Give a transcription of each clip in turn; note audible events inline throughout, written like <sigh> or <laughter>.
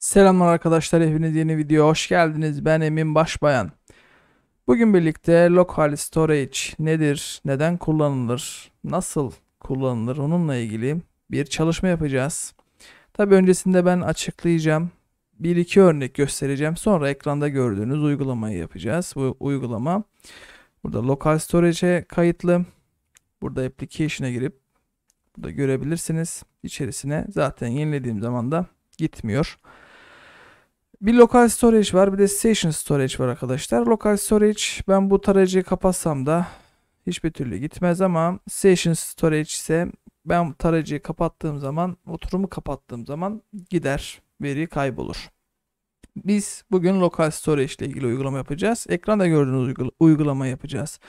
Selamlar arkadaşlar, hepiniz yeni video hoş geldiniz. Ben Emin Başbayan. Bugün birlikte local storage nedir, neden kullanılır, nasıl kullanılır onunla ilgili bir çalışma yapacağız. Tabi öncesinde ben açıklayacağım. Bir iki örnek göstereceğim. Sonra ekranda gördüğünüz uygulamayı yapacağız. Bu uygulama burada local storage'e kayıtlı. Burada application'a girip burada görebilirsiniz. içerisine. zaten yenilediğim zaman da gitmiyor. Bir lokal storage var bir de station storage var arkadaşlar. Lokal storage ben bu tarayıcıyı kapatsam da hiçbir türlü gitmez ama station storage ise ben tarayıcıyı kapattığım zaman oturumu kapattığım zaman gider veri kaybolur. Biz bugün lokal storage ile ilgili uygulama yapacağız. Ekranda gördüğünüz uygulama yapacağız.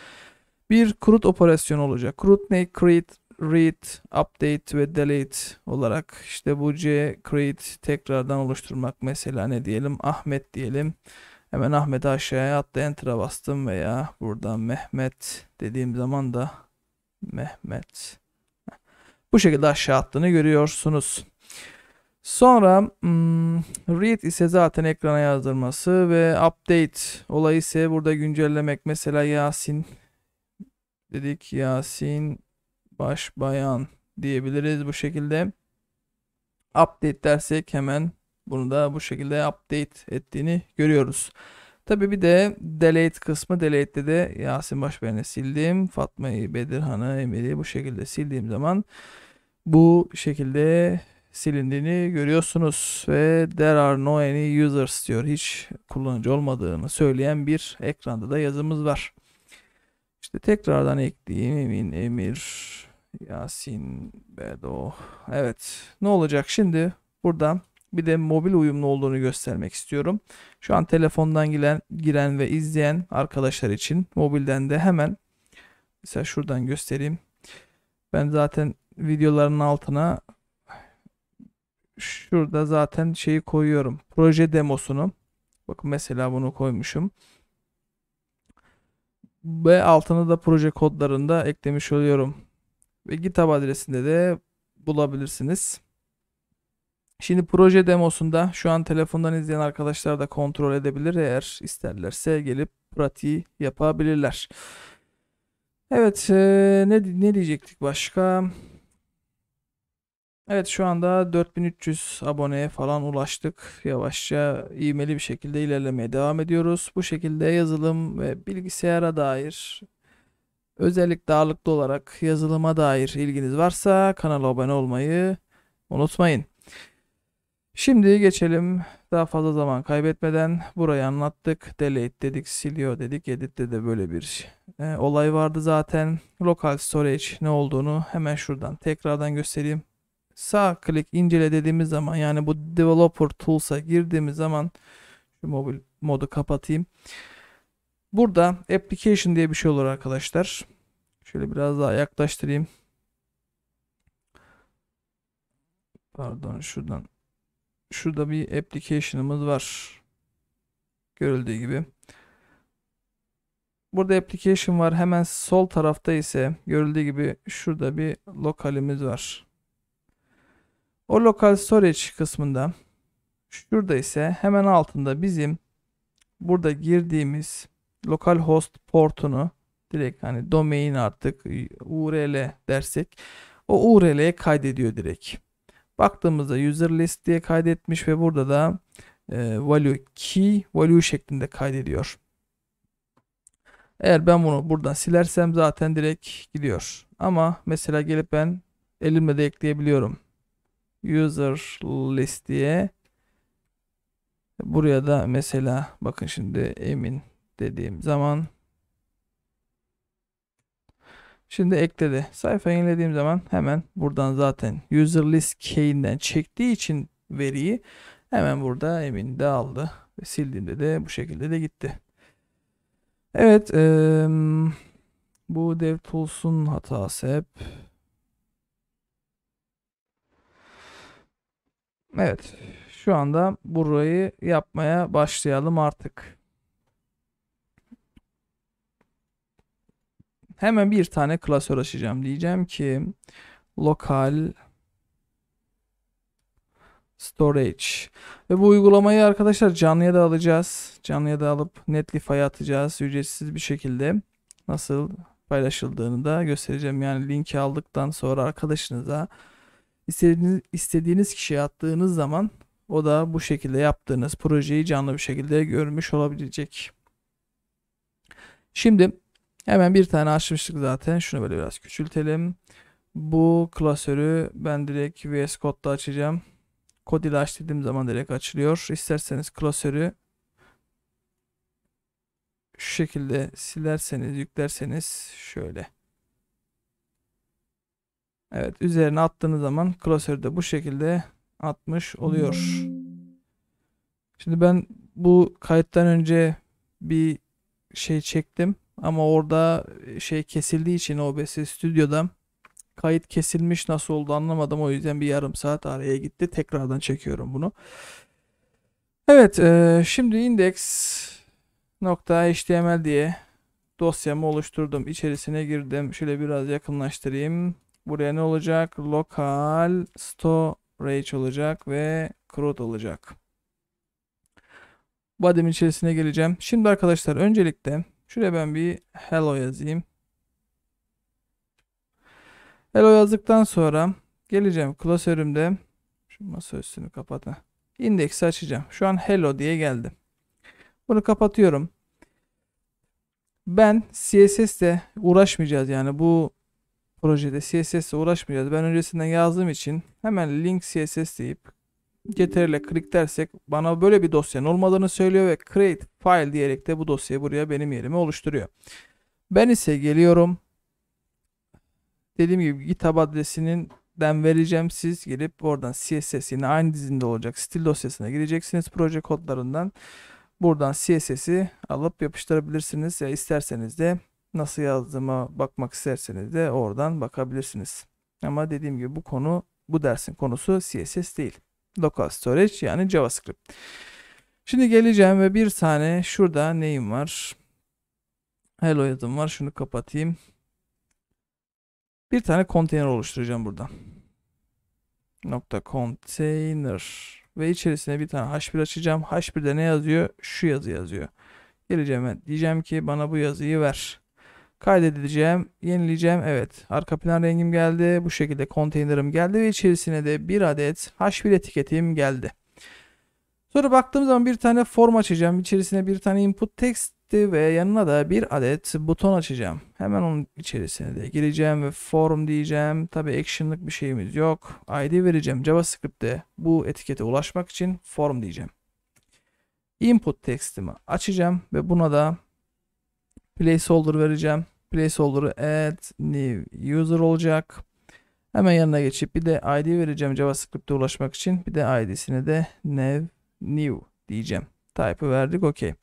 Bir CRUD operasyonu olacak. CRUD ne? Create read, update ve delete olarak işte bu c create tekrardan oluşturmak mesela ne diyelim Ahmet diyelim. Hemen Ahmet'i aşağıya attı enter'a bastım veya buradan Mehmet dediğim zaman da Mehmet. Bu şekilde aşağı attığını görüyorsunuz. Sonra hmm, read ise zaten ekrana yazdırması ve update olayı ise burada güncellemek. Mesela Yasin dedik Yasin baş bayan diyebiliriz bu şekilde. Update dersek hemen bunu da bu şekilde update ettiğini görüyoruz. Tabi bir de delete kısmı delete'de de Yasin Başbeğen'i sildim. Fatma'yı, Bedirhan'ı, Emir'i bu şekilde sildiğim zaman bu şekilde silindiğini görüyorsunuz ve there are no any users diyor. Hiç kullanıcı olmadığını söyleyen bir ekranda da yazımız var. İşte tekrardan ekleyeyim emin emir Yasin Bedo. Evet. Ne olacak şimdi? Burada bir de mobil uyumlu olduğunu göstermek istiyorum. Şu an telefondan giren, giren ve izleyen arkadaşlar için mobilden de hemen mesela şuradan göstereyim. Ben zaten videoların altına şurada zaten şeyi koyuyorum. Proje demosunu. Bakın mesela bunu koymuşum. Ve altına da proje kodlarında eklemiş oluyorum ve GitHub adresinde de bulabilirsiniz. Şimdi proje demosunda şu an telefondan izleyen arkadaşlar da kontrol edebilir. Eğer isterlerse gelip pratiği yapabilirler. Evet e, ne, ne diyecektik başka? Evet şu anda 4300 aboneye falan ulaştık. Yavaşça ivmeli bir şekilde ilerlemeye devam ediyoruz. Bu şekilde yazılım ve bilgisayara dair Özellikle ağırlıklı olarak yazılıma dair ilginiz varsa kanala abone olmayı unutmayın. Şimdi geçelim daha fazla zaman kaybetmeden burayı anlattık. Delete dedik, siliyor dedik, editte de böyle bir e, olay vardı zaten. Local storage ne olduğunu hemen şuradan tekrardan göstereyim. Sağ klik incele dediğimiz zaman yani bu developer tools'a girdiğimiz zaman şu mobil modu kapatayım. Burada application diye bir şey olur arkadaşlar. Şöyle biraz daha yaklaştırayım. Pardon şuradan. Şurada bir application'ımız var. Görüldüğü gibi. Burada application var. Hemen sol tarafta ise görüldüğü gibi şurada bir lokalimiz var. O local storage kısmında şurada ise hemen altında bizim burada girdiğimiz lokal host portunu direkt hani domain artık e, URL dersek o URL'ye kaydediyor direkt. Baktığımızda user list diye kaydetmiş ve burada da e, value key value şeklinde kaydediyor. Eğer ben bunu buradan silersem zaten direkt gidiyor. Ama mesela gelip ben elimle de ekleyebiliyorum. User list diye. Buraya da mesela bakın şimdi emin dediğim zaman Şimdi ekledi. Sayfa yenilediğim zaman hemen buradan zaten user list key'inden çektiği için veriyi hemen burada emin de aldı. Ve sildiğimde de bu şekilde de gitti. Evet. Ee, bu DevTools'un hatası hep. Evet. Şu anda burayı yapmaya başlayalım artık. Hemen bir tane klasör açacağım. Diyeceğim ki local storage. Ve bu uygulamayı arkadaşlar canlıya da alacağız. Canlıya da alıp Netlify'a atacağız. Ücretsiz bir şekilde nasıl paylaşıldığını da göstereceğim. Yani linki aldıktan sonra arkadaşınıza istediğiniz, istediğiniz kişiye attığınız zaman o da bu şekilde yaptığınız projeyi canlı bir şekilde görmüş olabilecek. Şimdi Hemen bir tane açmıştık zaten. Şunu böyle biraz küçültelim. Bu klasörü ben direkt VS Code'da açacağım. Kod ile aç zaman direkt açılıyor. İsterseniz klasörü şu şekilde silerseniz, yüklerseniz şöyle. Evet, üzerine attığınız zaman klasörü de bu şekilde atmış oluyor. Şimdi ben bu kayıttan önce bir şey çektim. Ama orada e, şey kesildiği için OBS stüdyoda kayıt kesilmiş nasıl oldu anlamadım. O yüzden bir yarım saat araya gitti. Tekrardan çekiyorum bunu. Evet e, şimdi index.html diye dosyamı oluşturdum. İçerisine girdim. Şöyle biraz yakınlaştırayım. Buraya ne olacak? Local storage olacak ve crud olacak. Body'nin içerisine geleceğim. Şimdi arkadaşlar öncelikle Şuraya ben bir hello yazayım. Hello yazdıktan sonra geleceğim klasörümde şu masa üstünü kapatın. İndeksi açacağım. Şu an hello diye geldi. Bunu kapatıyorum. Ben CSS'le uğraşmayacağız yani bu projede CSS'le uğraşmayacağız. Ben öncesinden yazdığım için hemen link CSS deyip CTRL'e click dersek bana böyle bir dosyanın olmadığını söylüyor ve create file diyerek de bu dosyayı buraya benim yerime oluşturuyor. Ben ise geliyorum. Dediğim gibi GitHub adresinin den vereceğim. Siz gelip oradan CSS yine aynı dizinde olacak stil dosyasına gireceksiniz. Proje kodlarından buradan CSS'i alıp yapıştırabilirsiniz. Ya isterseniz de nasıl yazdığıma bakmak isterseniz de oradan bakabilirsiniz. Ama dediğim gibi bu konu bu dersin konusu CSS değil. Local storage yani JavaScript. Şimdi geleceğim ve bir tane şurada neyim var? Hello yazım var. Şunu kapatayım. Bir tane konteyner oluşturacağım burada. Nokta container ve içerisine bir tane H1 açacağım. H1'de ne yazıyor? Şu yazı yazıyor. Geleceğim ben. Diyeceğim ki bana bu yazıyı ver. Kaydedeceğim, yenileyeceğim. Evet, arka plan rengim geldi. Bu şekilde konteynerim geldi ve içerisine de bir adet H1 etiketim geldi. Sonra baktığım zaman bir tane form açacağım. İçerisine bir tane input text'i ve yanına da bir adet buton açacağım. Hemen onun içerisine de gireceğim ve form diyeceğim. Tabi action'lık bir şeyimiz yok. ID vereceğim JavaScript'te bu etikete ulaşmak için form diyeceğim. Input text'imi açacağım ve buna da placeholder vereceğim placeholder'ı add new user olacak. Hemen yanına geçip bir de id vereceğim JavaScript'e ulaşmak için. Bir de id'sine de new, new diyeceğim. Type'ı verdik okey.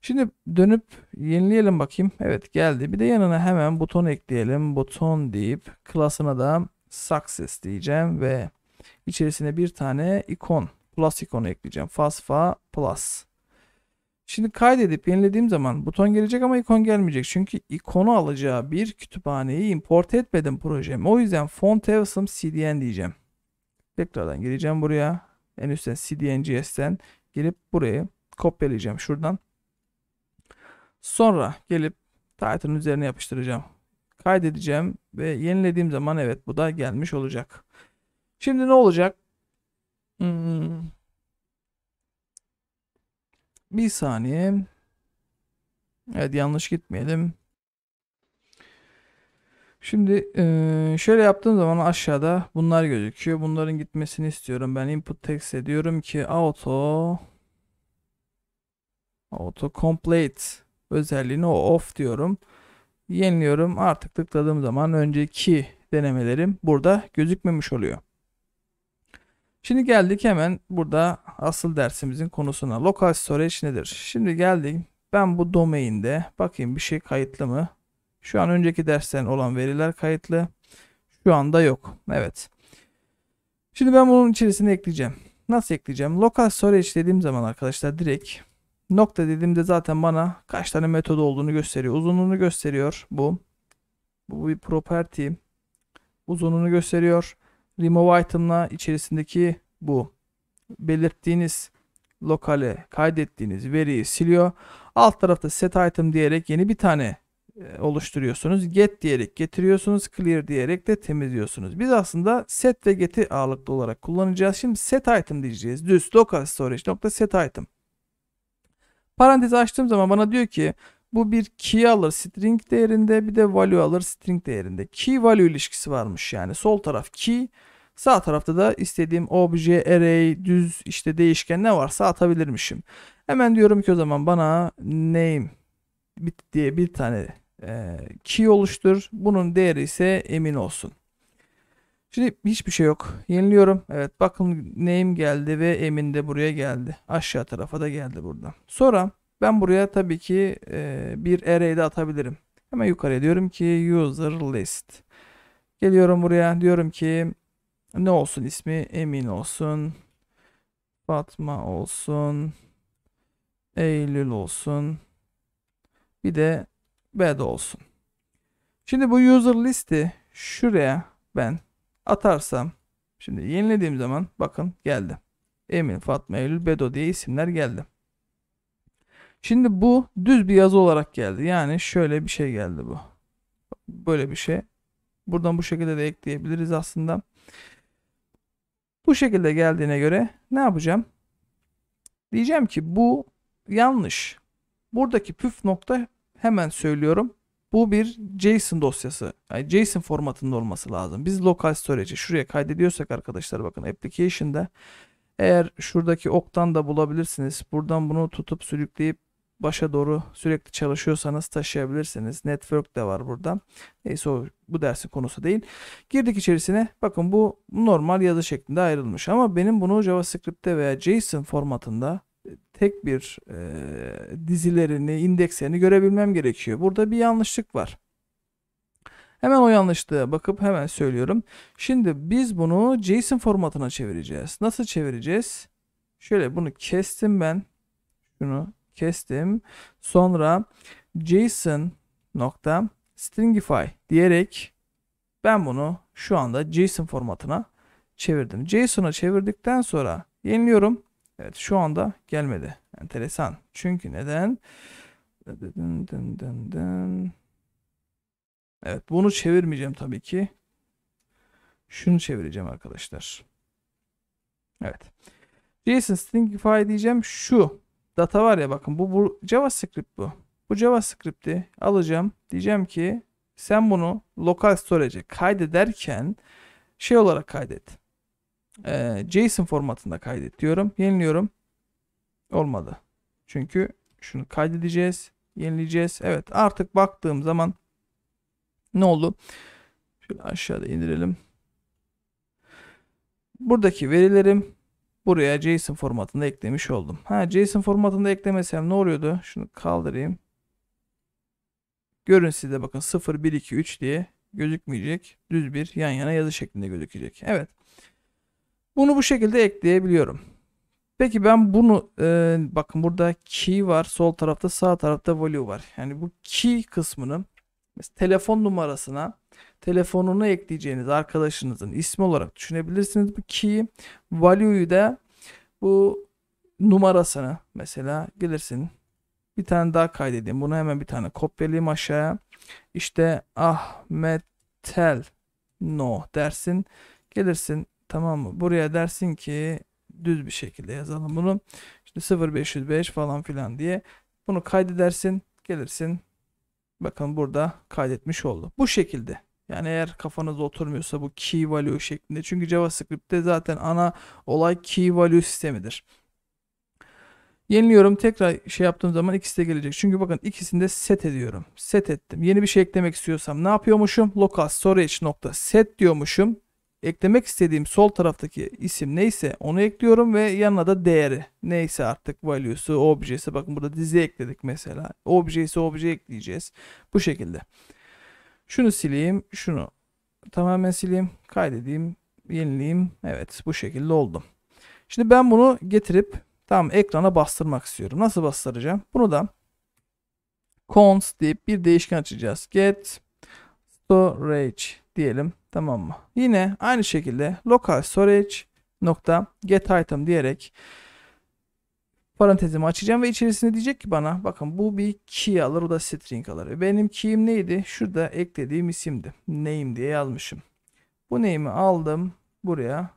Şimdi dönüp yenileyelim bakayım. Evet geldi. Bir de yanına hemen buton ekleyelim. Buton deyip klasına da success diyeceğim ve içerisine bir tane ikon plus ikonu ekleyeceğim. Fasfa plus. Şimdi kaydedip yenilediğim zaman buton gelecek ama ikon gelmeyecek. Çünkü ikonu alacağı bir kütüphaneyi import etmedim projeme. O yüzden font awesome cdn diyeceğim. Tekrardan gireceğim buraya. En üstten cdn.js'ten gelip burayı kopyalayacağım şuradan. Sonra gelip title'ın üzerine yapıştıracağım. Kaydedeceğim ve yenilediğim zaman evet bu da gelmiş olacak. Şimdi ne olacak? Hmm, bir saniye. Evet yanlış gitmeyelim. Şimdi e, şöyle yaptığım zaman aşağıda bunlar gözüküyor. Bunların gitmesini istiyorum. Ben input text ediyorum ki auto auto complete özelliğini off diyorum. Yeniliyorum. Artık tıkladığım zaman önceki denemelerim burada gözükmemiş oluyor. Şimdi geldik hemen burada asıl dersimizin konusuna. Local storage nedir? Şimdi geldik. Ben bu domainde bakayım bir şey kayıtlı mı? Şu an önceki dersten olan veriler kayıtlı. Şu anda yok. Evet. Şimdi ben bunun içerisine ekleyeceğim. Nasıl ekleyeceğim? Local storage dediğim zaman arkadaşlar direkt nokta dediğimde zaten bana kaç tane metodu olduğunu gösteriyor. Uzunluğunu gösteriyor bu. Bu bir property. Uzunluğunu gösteriyor remove item'la içerisindeki bu belirttiğiniz lokale kaydettiğiniz veriyi siliyor. Alt tarafta set item diyerek yeni bir tane e, oluşturuyorsunuz. Get diyerek getiriyorsunuz. Clear diyerek de temizliyorsunuz. Biz aslında set ve get'i ağırlıklı olarak kullanacağız. Şimdi set item diyeceğiz. Düz local storage nokta set item. Parantez açtığım zaman bana diyor ki bu bir key alır string değerinde bir de value alır string değerinde. Key value ilişkisi varmış yani. Sol taraf key Sağ tarafta da istediğim obje, array, düz işte değişken ne varsa atabilirmişim. Hemen diyorum ki o zaman bana name bit diye bir tane e, key oluştur. Bunun değeri ise emin olsun. Şimdi hiçbir şey yok. Yeniliyorum. Evet bakın name geldi ve emin de buraya geldi. Aşağı tarafa da geldi burada. Sonra ben buraya tabii ki e, bir array de atabilirim. Hemen yukarıya diyorum ki user list. Geliyorum buraya diyorum ki ne olsun ismi? Emin olsun. Fatma olsun. Eylül olsun. Bir de Bed olsun. Şimdi bu user listi şuraya ben atarsam şimdi yenilediğim zaman bakın geldi. Emin, Fatma, Eylül, Bedo diye isimler geldi. Şimdi bu düz bir yazı olarak geldi. Yani şöyle bir şey geldi bu. Böyle bir şey. Buradan bu şekilde de ekleyebiliriz aslında. Bu şekilde geldiğine göre ne yapacağım? Diyeceğim ki bu yanlış. Buradaki püf nokta hemen söylüyorum. Bu bir JSON dosyası. Yani JSON formatında olması lazım. Biz local storage'i şuraya kaydediyorsak arkadaşlar bakın application'da eğer şuradaki oktan da bulabilirsiniz. Buradan bunu tutup sürükleyip başa doğru sürekli çalışıyorsanız taşıyabilirsiniz. Network de var burada. Neyse o bu dersin konusu değil. Girdik içerisine. Bakın bu normal yazı şeklinde ayrılmış ama benim bunu JavaScript'te veya JSON formatında e, tek bir e, dizilerini, indekslerini görebilmem gerekiyor. Burada bir yanlışlık var. Hemen o yanlışlığa bakıp hemen söylüyorum. Şimdi biz bunu JSON formatına çevireceğiz. Nasıl çevireceğiz? Şöyle bunu kestim ben. Şunu kestim. Sonra JSON nokta stringify diyerek ben bunu şu anda JSON formatına çevirdim. JSON'a çevirdikten sonra yeniliyorum. Evet şu anda gelmedi. Enteresan. Çünkü neden? Evet bunu çevirmeyeceğim tabii ki. Şunu çevireceğim arkadaşlar. Evet. JSON stringify diyeceğim şu data var ya bakın bu, bu JavaScript bu. Bu JavaScript'i alacağım. Diyeceğim ki sen bunu lokal storage'e kaydederken şey olarak kaydet. Ee, JSON formatında kaydet diyorum. Yeniliyorum. Olmadı. Çünkü şunu kaydedeceğiz. Yenileyeceğiz. Evet artık baktığım zaman ne oldu? Şöyle aşağıda indirelim. Buradaki verilerim buraya JSON formatında eklemiş oldum. Ha JSON formatında eklemesem ne oluyordu? Şunu kaldırayım. Görün size bakın 0, 1, 2, 3 diye gözükmeyecek. Düz bir yan yana yazı şeklinde gözükecek. Evet. Bunu bu şekilde ekleyebiliyorum. Peki ben bunu e, bakın burada key var. Sol tarafta sağ tarafta value var. Yani bu key kısmını telefon numarasına Telefonunu ekleyeceğiniz arkadaşınızın ismi olarak düşünebilirsiniz. Bu key value'yu da bu numarasını mesela gelirsin bir tane daha kaydedeyim. Bunu hemen bir tane kopyalayayım aşağıya. İşte Ahmet Tel No dersin. Gelirsin tamam mı? Buraya dersin ki düz bir şekilde yazalım bunu. İşte 0505 falan filan diye. Bunu kaydedersin. Gelirsin. Bakın burada kaydetmiş oldu. Bu şekilde. Yani eğer kafanızda oturmuyorsa bu key value şeklinde. Çünkü JavaScript'te zaten ana olay key value sistemidir. Yeniliyorum tekrar şey yaptığım zaman ikisi de gelecek. Çünkü bakın ikisini de set ediyorum. Set ettim. Yeni bir şey eklemek istiyorsam ne yapıyormuşum? Local storage nokta set diyormuşum. Eklemek istediğim sol taraftaki isim neyse onu ekliyorum ve yanına da değeri. Neyse artık value'su, objesi. Bakın burada dizi ekledik mesela. Objesi, obje ekleyeceğiz. Bu şekilde. Şunu sileyim, şunu tamamen sileyim, kaydedeyim, yenileyim. Evet, bu şekilde oldu. Şimdi ben bunu getirip tam ekrana bastırmak istiyorum. Nasıl bastıracağım? Bunu da const deyip bir değişken açacağız. Get storage diyelim. Tamam mı? Yine aynı şekilde local storage nokta get item diyerek Parantezimi açacağım ve içerisinde diyecek ki bana bakın bu bir key alır o da string alır. E, benim key'im neydi? Şurada eklediğim isimdi. Name diye yazmışım. Bu name'i aldım buraya.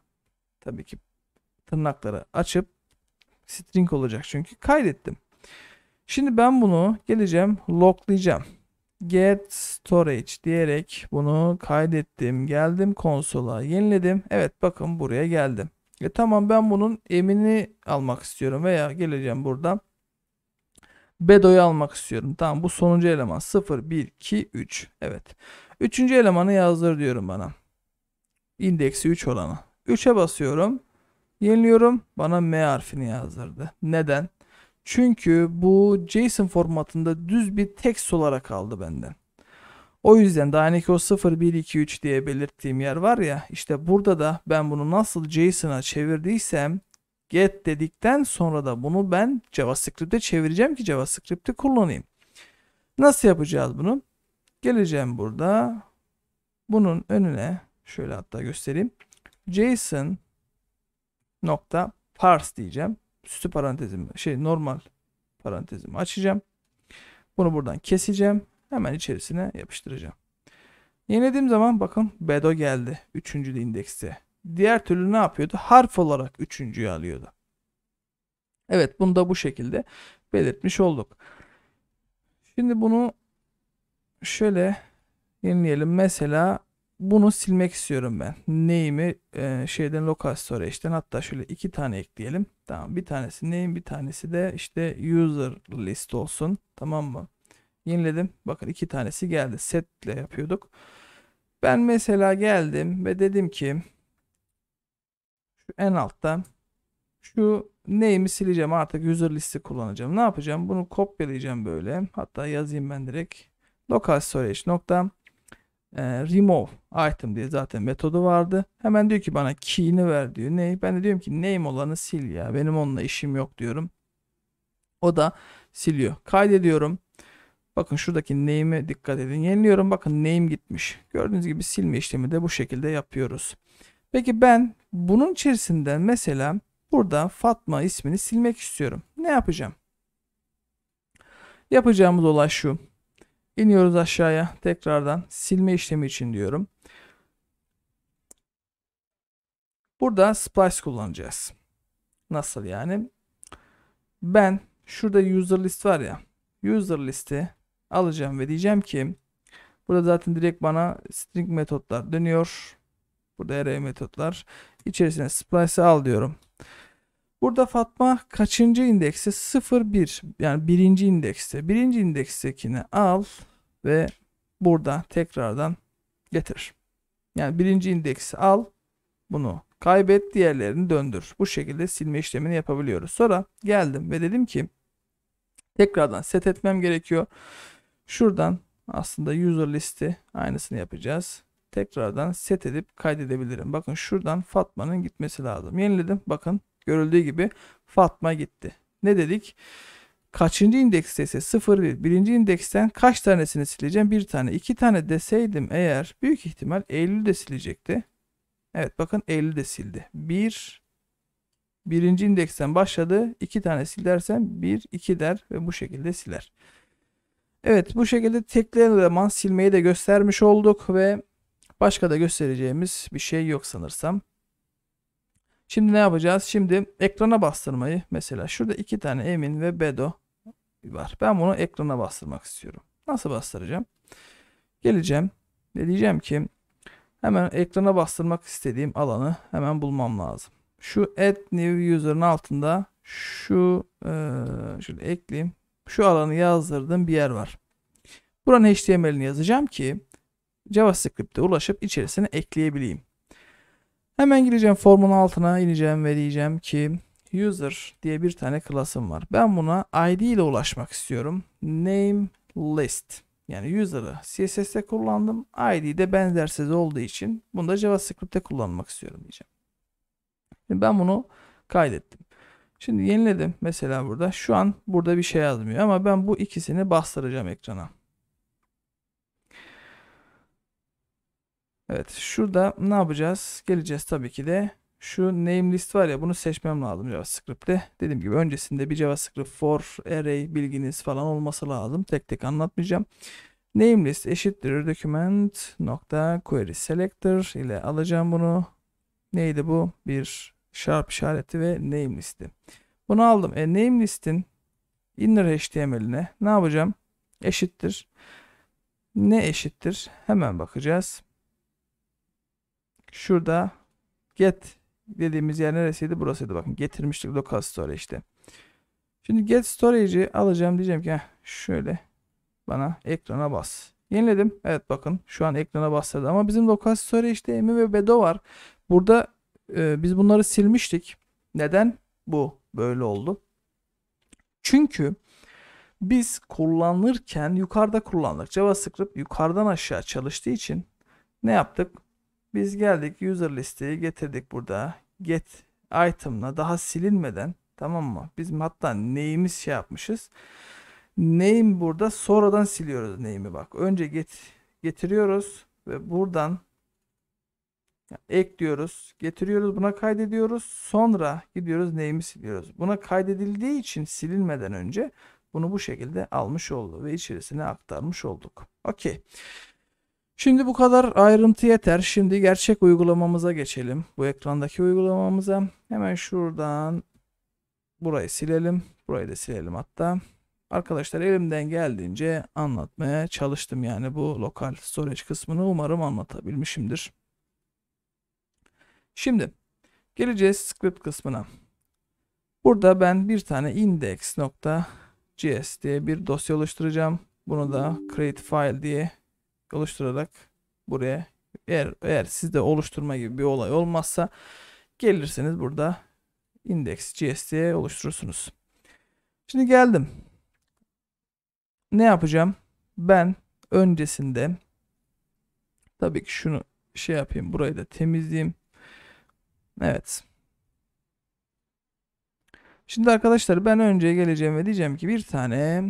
Tabii ki tırnakları açıp string olacak çünkü kaydettim. Şimdi ben bunu geleceğim loglayacağım. Get storage diyerek bunu kaydettim. Geldim konsola yeniledim. Evet bakın buraya geldim. E tamam ben bunun emini almak istiyorum veya geleceğim burada. Bedo'yu almak istiyorum. Tamam bu sonuncu eleman 0, 1, 2, 3. Evet. Üçüncü elemanı yazdır diyorum bana. İndeksi 3 olanı 3'e basıyorum. Yeniliyorum. Bana M harfini yazdırdı. Neden? Çünkü bu JSON formatında düz bir text olarak aldı benden. O yüzden daha hani o 0, 1, 2, 3 diye belirttiğim yer var ya İşte burada da ben bunu nasıl JSON'a çevirdiysem get dedikten sonra da bunu ben JavaScript'e çevireceğim ki JavaScript'i kullanayım. Nasıl yapacağız bunu? Geleceğim burada. Bunun önüne şöyle hatta göstereyim. JSON nokta parse diyeceğim. Üstü parantezimi şey normal parantezimi açacağım. Bunu buradan keseceğim. Hemen içerisine yapıştıracağım. Yenediğim zaman bakın Bedo geldi. Üçüncü indekste. Diğer türlü ne yapıyordu? Harf olarak üçüncüyü alıyordu. Evet bunu da bu şekilde belirtmiş olduk. Şimdi bunu şöyle yenileyelim. Mesela bunu silmek istiyorum ben. Name'i e, şeyden local işten hatta şöyle iki tane ekleyelim. Tamam bir tanesi name bir tanesi de işte user list olsun. Tamam mı? Yeniledim. Bakın iki tanesi geldi. Setle yapıyorduk. Ben mesela geldim ve dedim ki şu en altta şu neyimi sileceğim artık user listi kullanacağım. Ne yapacağım? Bunu kopyalayacağım böyle. Hatta yazayım ben direkt. Local storage nokta e, remove item diye zaten metodu vardı. Hemen diyor ki bana key'ini ver diyor. Ne? Ben de diyorum ki name olanı sil ya. Benim onunla işim yok diyorum. O da siliyor. Kaydediyorum. Bakın şuradaki name'e dikkat edin. Yeniliyorum. Bakın name gitmiş. Gördüğünüz gibi silme işlemi de bu şekilde yapıyoruz. Peki ben bunun içerisinde mesela burada Fatma ismini silmek istiyorum. Ne yapacağım? Yapacağımız olay şu. İniyoruz aşağıya tekrardan silme işlemi için diyorum. Burada splice kullanacağız. Nasıl yani? Ben şurada user list var ya. User listi alacağım ve diyeceğim ki burada zaten direkt bana string metotlar dönüyor. Burada array metotlar. içerisine splice al diyorum. Burada Fatma kaçıncı indekste? 0-1 yani birinci indekste. Birinci indekstekini al ve burada tekrardan getir. Yani birinci indeksi al bunu kaybet diğerlerini döndür. Bu şekilde silme işlemini yapabiliyoruz. Sonra geldim ve dedim ki tekrardan set etmem gerekiyor. Şuradan aslında user listi aynısını yapacağız. Tekrardan set edip kaydedebilirim. Bakın şuradan Fatma'nın gitmesi lazım. Yeniledim. Bakın görüldüğü gibi Fatma gitti. Ne dedik? Kaçıncı indeks ise 0 1. Birinci indeksten kaç tanesini sileceğim? Bir tane. iki tane deseydim eğer büyük ihtimal Eylül de silecekti. Evet bakın Eylül de sildi. 1 bir, Birinci indeksten başladı. iki tane silersem 1 2 der ve bu şekilde siler. Evet bu şekilde tekleyen eleman silmeyi de göstermiş olduk ve başka da göstereceğimiz bir şey yok sanırsam. Şimdi ne yapacağız? Şimdi ekrana bastırmayı mesela şurada iki tane Emin ve Bedo var. Ben bunu ekrana bastırmak istiyorum. Nasıl bastıracağım? Geleceğim ve diyeceğim ki hemen ekrana bastırmak istediğim alanı hemen bulmam lazım. Şu add new user'ın altında şu e, şöyle ekleyeyim şu alanı yazdırdığım bir yer var. Buranın HTML'ini yazacağım ki JavaScript'e ulaşıp içerisine ekleyebileyim. Hemen gireceğim formun altına ineceğim ve diyeceğim ki user diye bir tane klasım var. Ben buna id ile ulaşmak istiyorum. Name list. Yani user'ı CSS'te kullandım. ID de benzersiz olduğu için bunu da JavaScript'te kullanmak istiyorum diyeceğim. ben bunu kaydettim. Şimdi yeniledim mesela burada. Şu an burada bir şey yazmıyor ama ben bu ikisini bastıracağım ekrana. Evet şurada ne yapacağız? Geleceğiz tabii ki de şu name list var ya bunu seçmem lazım JavaScript'te. Dediğim gibi öncesinde bir JavaScript for array bilginiz falan olması lazım. Tek tek anlatmayacağım. Name list eşittir document nokta query selector ile alacağım bunu. Neydi bu? Bir Sharp işareti ve name listi. Bunu aldım. E, name listin inner HTML'ine ne yapacağım? Eşittir. Ne eşittir? Hemen bakacağız. Şurada get dediğimiz yer neresiydi? Burasıydı. Bakın getirmiştik local storage işte. Şimdi get storage'i alacağım. Diyeceğim ki şöyle bana ekrana bas. Yeniledim. Evet bakın şu an ekrana bastırdı ama bizim lokal işte emi ve bedo var. Burada e, biz bunları silmiştik. Neden bu böyle oldu? Çünkü biz kullanırken yukarıda kullandık. JavaScript yukarıdan aşağı çalıştığı için ne yaptık? Biz geldik user listeyi getirdik burada. Get item'la daha silinmeden tamam mı? Biz hatta name'imiz şey yapmışız. Name burada sonradan siliyoruz name'i bak. Önce get getiriyoruz ve buradan ekliyoruz, getiriyoruz, buna kaydediyoruz. Sonra gidiyoruz neyimi siliyoruz. Buna kaydedildiği için silinmeden önce bunu bu şekilde almış olduk ve içerisine aktarmış olduk. Okey. Şimdi bu kadar ayrıntı yeter. Şimdi gerçek uygulamamıza geçelim. Bu ekrandaki uygulamamıza. Hemen şuradan burayı silelim. Burayı da silelim hatta. Arkadaşlar elimden geldiğince anlatmaya çalıştım. Yani bu lokal storage kısmını umarım anlatabilmişimdir. Şimdi geleceğiz script kısmına. Burada ben bir tane index.js diye bir dosya oluşturacağım. Bunu da create file diye oluşturarak buraya eğer, eğer sizde oluşturma gibi bir olay olmazsa gelirseniz burada index.js diye oluşturursunuz. Şimdi geldim. Ne yapacağım? Ben öncesinde tabii ki şunu şey yapayım. Burayı da temizleyeyim. Evet. Şimdi arkadaşlar ben önce geleceğim ve diyeceğim ki bir tane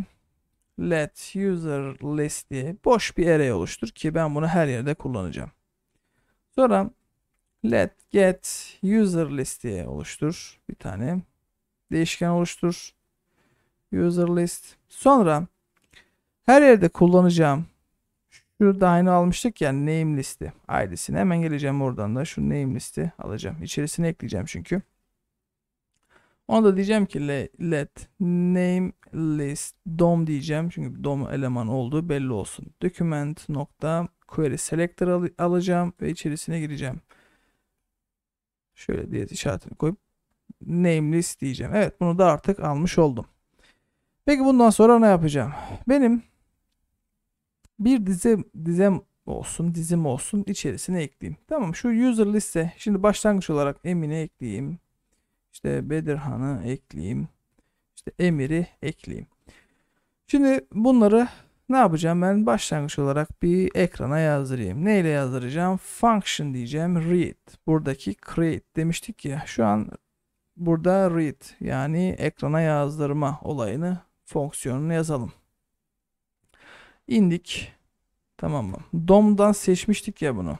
let user list diye boş bir array oluştur ki ben bunu her yerde kullanacağım. Sonra let get user list diye oluştur bir tane değişken oluştur user list. Sonra her yerde kullanacağım Şurada aynı almıştık ya name listi ailesine Hemen geleceğim oradan da şu name listi alacağım. İçerisine ekleyeceğim çünkü. Ona da diyeceğim ki let name list dom diyeceğim. Çünkü dom eleman olduğu belli olsun. Document nokta query selector al alacağım ve içerisine gireceğim. Şöyle diye işaretini koyup name list diyeceğim. Evet bunu da artık almış oldum. Peki bundan sonra ne yapacağım? Benim bir dizi dizem olsun, dizim olsun içerisine ekleyeyim. Tamam şu user liste şimdi başlangıç olarak Emine ekleyeyim. İşte Bedirhan'ı ekleyeyim. İşte Emir'i ekleyeyim. Şimdi bunları ne yapacağım ben başlangıç olarak bir ekrana yazdırayım. Neyle yazdıracağım? Function diyeceğim read. Buradaki create demiştik ya. Şu an burada read yani ekrana yazdırma olayını fonksiyonunu yazalım. İndik. Tamam mı? DOM'dan seçmiştik ya bunu.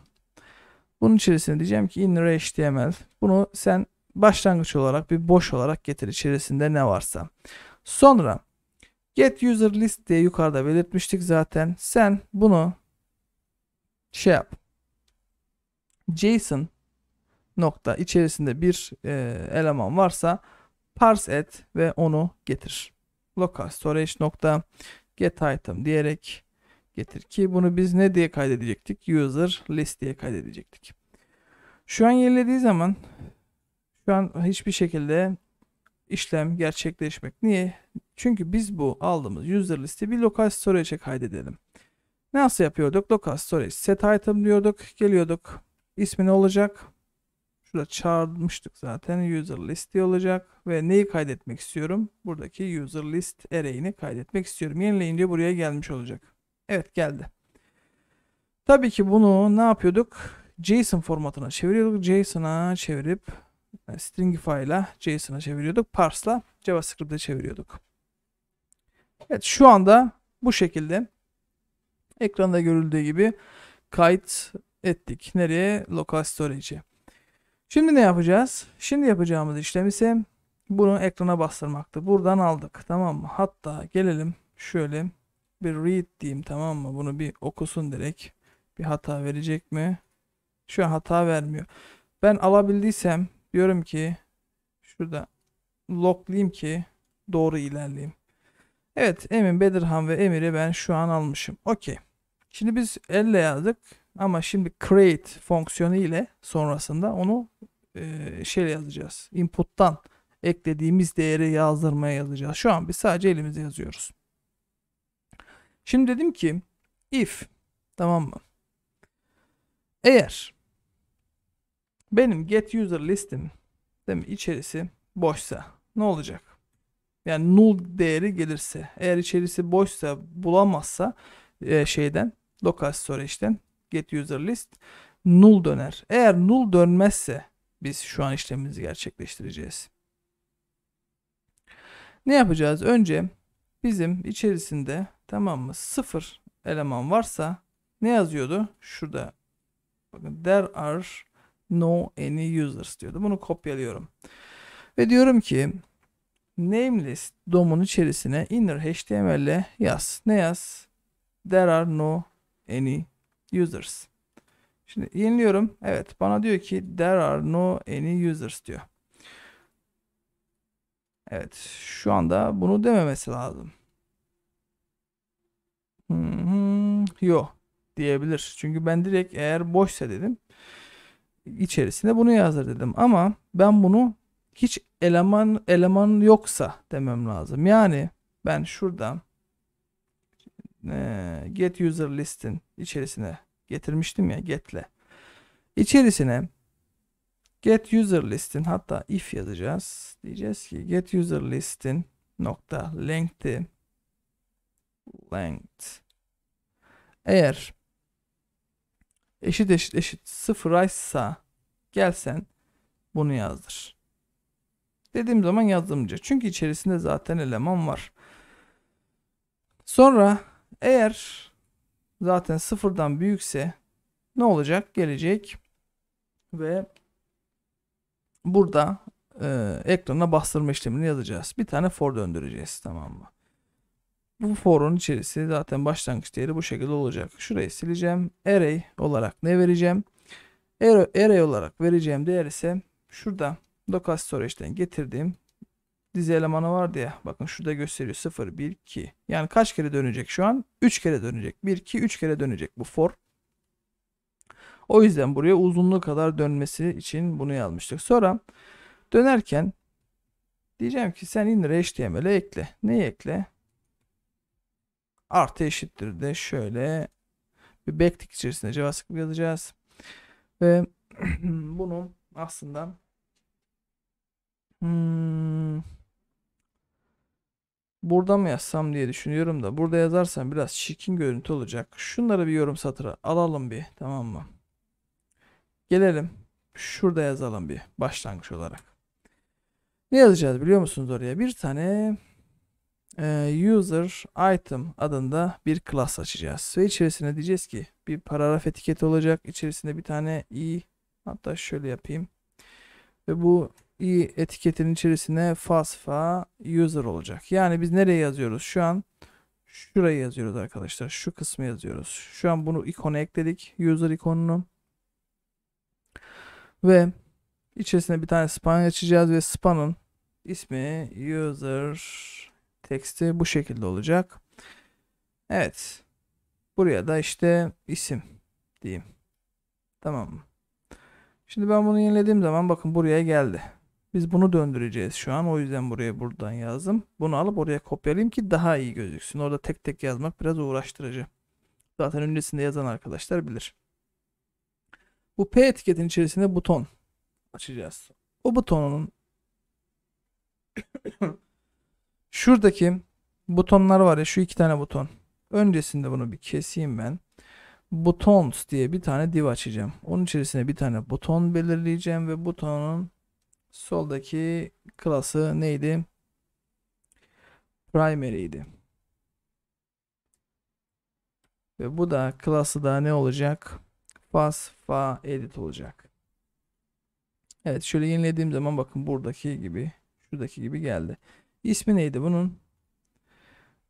Bunun içerisine diyeceğim ki inner HTML. Bunu sen başlangıç olarak bir boş olarak getir içerisinde ne varsa. Sonra get user list diye yukarıda belirtmiştik zaten. Sen bunu şey yap. JSON nokta içerisinde bir e, eleman varsa parse et ve onu getir. Local storage nokta get item diyerek getir ki bunu biz ne diye kaydedecektik? User list diye kaydedecektik. Şu an yenilediği zaman şu an hiçbir şekilde işlem gerçekleşmek. Niye? Çünkü biz bu aldığımız user listi bir local storage'e kaydedelim. Nasıl yapıyorduk? Local storage set item diyorduk. Geliyorduk. ismi ne olacak? Şurada çağırmıştık zaten. User listi olacak. Ve neyi kaydetmek istiyorum? Buradaki user list array'ini kaydetmek istiyorum. Yenileyince buraya gelmiş olacak. Evet geldi. Tabii ki bunu ne yapıyorduk? JSON formatına çeviriyorduk. JSON'a çevirip yani e, Stringify JSON'a çeviriyorduk. Parse'la JavaScript'e çeviriyorduk. Evet şu anda bu şekilde ekranda görüldüğü gibi kayıt ettik. Nereye? Local Storage'e. Şimdi ne yapacağız? Şimdi yapacağımız işlem ise bunu ekrana bastırmaktı. Buradan aldık tamam mı? Hatta gelelim şöyle bir read diyeyim tamam mı? Bunu bir okusun direkt. Bir hata verecek mi? Şu an hata vermiyor. Ben alabildiysem diyorum ki şurada locklayayım ki doğru ilerleyeyim. Evet Emin Bedirhan ve Emir'i ben şu an almışım. Okey. Şimdi biz elle yazdık. Ama şimdi create fonksiyonu ile sonrasında onu e, şey yazacağız. Input'tan eklediğimiz değeri yazdırmaya yazacağız. Şu an biz sadece elimizde yazıyoruz. Şimdi dedim ki if tamam mı? Eğer benim get user listim değil mi içerisi boşsa ne olacak? Yani null değeri gelirse eğer içerisi boşsa bulamazsa e, şeyden lokal storage'den get user list null döner. Eğer null dönmezse biz şu an işlemimizi gerçekleştireceğiz. Ne yapacağız? Önce bizim içerisinde tamam mı sıfır eleman varsa ne yazıyordu? Şurada bakın there are no any users diyordu. Bunu kopyalıyorum. Ve diyorum ki name domun içerisine inner html ile yaz. Ne yaz? There are no any users. Şimdi yeniliyorum. Evet bana diyor ki there are no any users diyor. Evet şu anda bunu dememesi lazım. Hmm, yo diyebilir. Çünkü ben direkt eğer boşsa dedim içerisinde bunu yazdır dedim. Ama ben bunu hiç eleman eleman yoksa demem lazım. Yani ben şuradan e, get user listin içerisine getirmiştim ya getle. İçerisine get user listin hatta if yazacağız. Diyeceğiz ki get user listin nokta length'i length eğer eşit eşit eşit sıfıraysa gelsen bunu yazdır. Dediğim zaman yazdımca. Çünkü içerisinde zaten eleman var. Sonra eğer zaten sıfırdan büyükse ne olacak? Gelecek ve burada e, ekrana bastırma işlemini yazacağız. Bir tane for döndüreceğiz tamam mı? Bu for'un içerisi zaten başlangıç değeri bu şekilde olacak. Şurayı sileceğim. Array olarak ne vereceğim? Array olarak vereceğim değer ise şurada Locust Storage'den getirdiğim dizi elemanı vardı ya. Bakın şurada gösteriyor 0, 1, 2. Yani kaç kere dönecek şu an? 3 kere dönecek. 1, 2, 3 kere dönecek bu for. O yüzden buraya uzunluğu kadar dönmesi için bunu yazmıştık. Sonra dönerken diyeceğim ki sen indir HTML'e ekle. Neyi ekle? Artı eşittir de şöyle bir backtick içerisinde JavaScript yazacağız. Ve <clears throat> bunun aslında hmm, Burada mı yazsam diye düşünüyorum da burada yazarsam biraz çirkin görüntü olacak. Şunları bir yorum satıra alalım bir tamam mı? Gelelim şurada yazalım bir başlangıç olarak. Ne yazacağız biliyor musunuz oraya? Bir tane e, user item adında bir class açacağız. Ve içerisine diyeceğiz ki bir paragraf etiketi olacak. İçerisinde bir tane i hatta şöyle yapayım. Ve bu etiketin içerisine fasfa user olacak. Yani biz nereye yazıyoruz şu an? Şurayı yazıyoruz arkadaşlar. Şu kısmı yazıyoruz. Şu an bunu ikona ekledik. User ikonunu. Ve içerisine bir tane span açacağız ve spanın ismi user teksti bu şekilde olacak. Evet. Buraya da işte isim diyeyim. Tamam mı? Şimdi ben bunu yenilediğim zaman bakın buraya geldi. Biz bunu döndüreceğiz şu an. O yüzden buraya buradan yazdım. Bunu alıp oraya kopyalayayım ki daha iyi gözüksün. Orada tek tek yazmak biraz uğraştırıcı. Zaten öncesinde yazan arkadaşlar bilir. Bu P etiketin içerisinde buton açacağız. O butonun <coughs> şuradaki butonlar var ya şu iki tane buton. Öncesinde bunu bir keseyim ben. butons diye bir tane div açacağım. Onun içerisine bir tane buton belirleyeceğim ve butonun soldaki klası neydi? Primary'ydi. Ve bu da klası da ne olacak? Fasfa edit olacak. Evet şöyle yenilediğim zaman bakın buradaki gibi şuradaki gibi geldi. İsmi neydi bunun?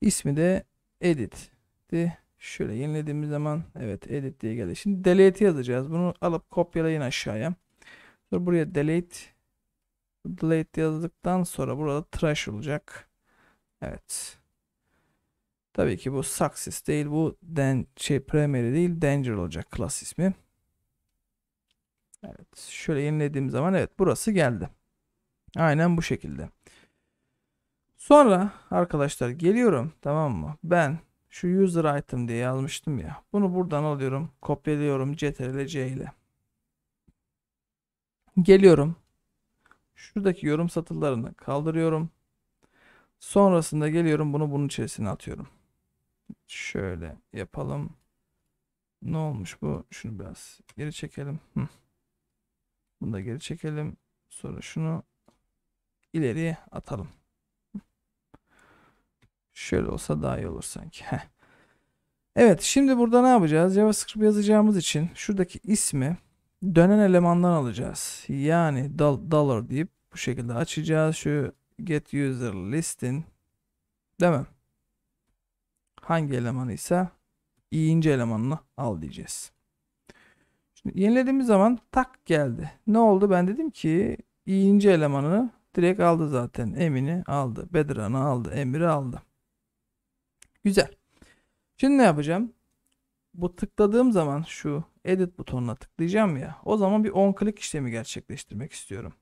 İsmi de edit'ti. Şöyle yenilediğimiz zaman evet edit diye geldi. Şimdi delete yazacağız. Bunu alıp kopyalayın aşağıya. Sonra buraya delete Blade yazdıktan sonra burada trash olacak. Evet. Tabii ki bu success değil bu den şey primary değil danger olacak klas ismi. Evet şöyle yenilediğim zaman evet burası geldi. Aynen bu şekilde. Sonra arkadaşlar geliyorum tamam mı? Ben şu user item diye yazmıştım ya. Bunu buradan alıyorum. Kopyalıyorum Ctrl C ile. Geliyorum. Şuradaki yorum satırlarını kaldırıyorum. Sonrasında geliyorum bunu bunun içerisine atıyorum. Şöyle yapalım. Ne olmuş bu? Şunu biraz geri çekelim. Bunu da geri çekelim. Sonra şunu ileriye atalım. Şöyle olsa daha iyi olur sanki. Evet şimdi burada ne yapacağız? JavaScript yazacağımız için şuradaki ismi dönen elemandan alacağız. Yani dollar deyip bu şekilde açacağız. Şu get user listin değil mi? Hangi elemanıysa iyince elemanını al diyeceğiz. Şimdi yenilediğimiz zaman tak geldi. Ne oldu? Ben dedim ki iyince elemanı direkt aldı zaten. Emin'i aldı. Bedran'ı aldı. Emir'i aldı. Güzel. Şimdi ne yapacağım? Bu tıkladığım zaman şu edit butonuna tıklayacağım ya. O zaman bir on klik işlemi gerçekleştirmek istiyorum.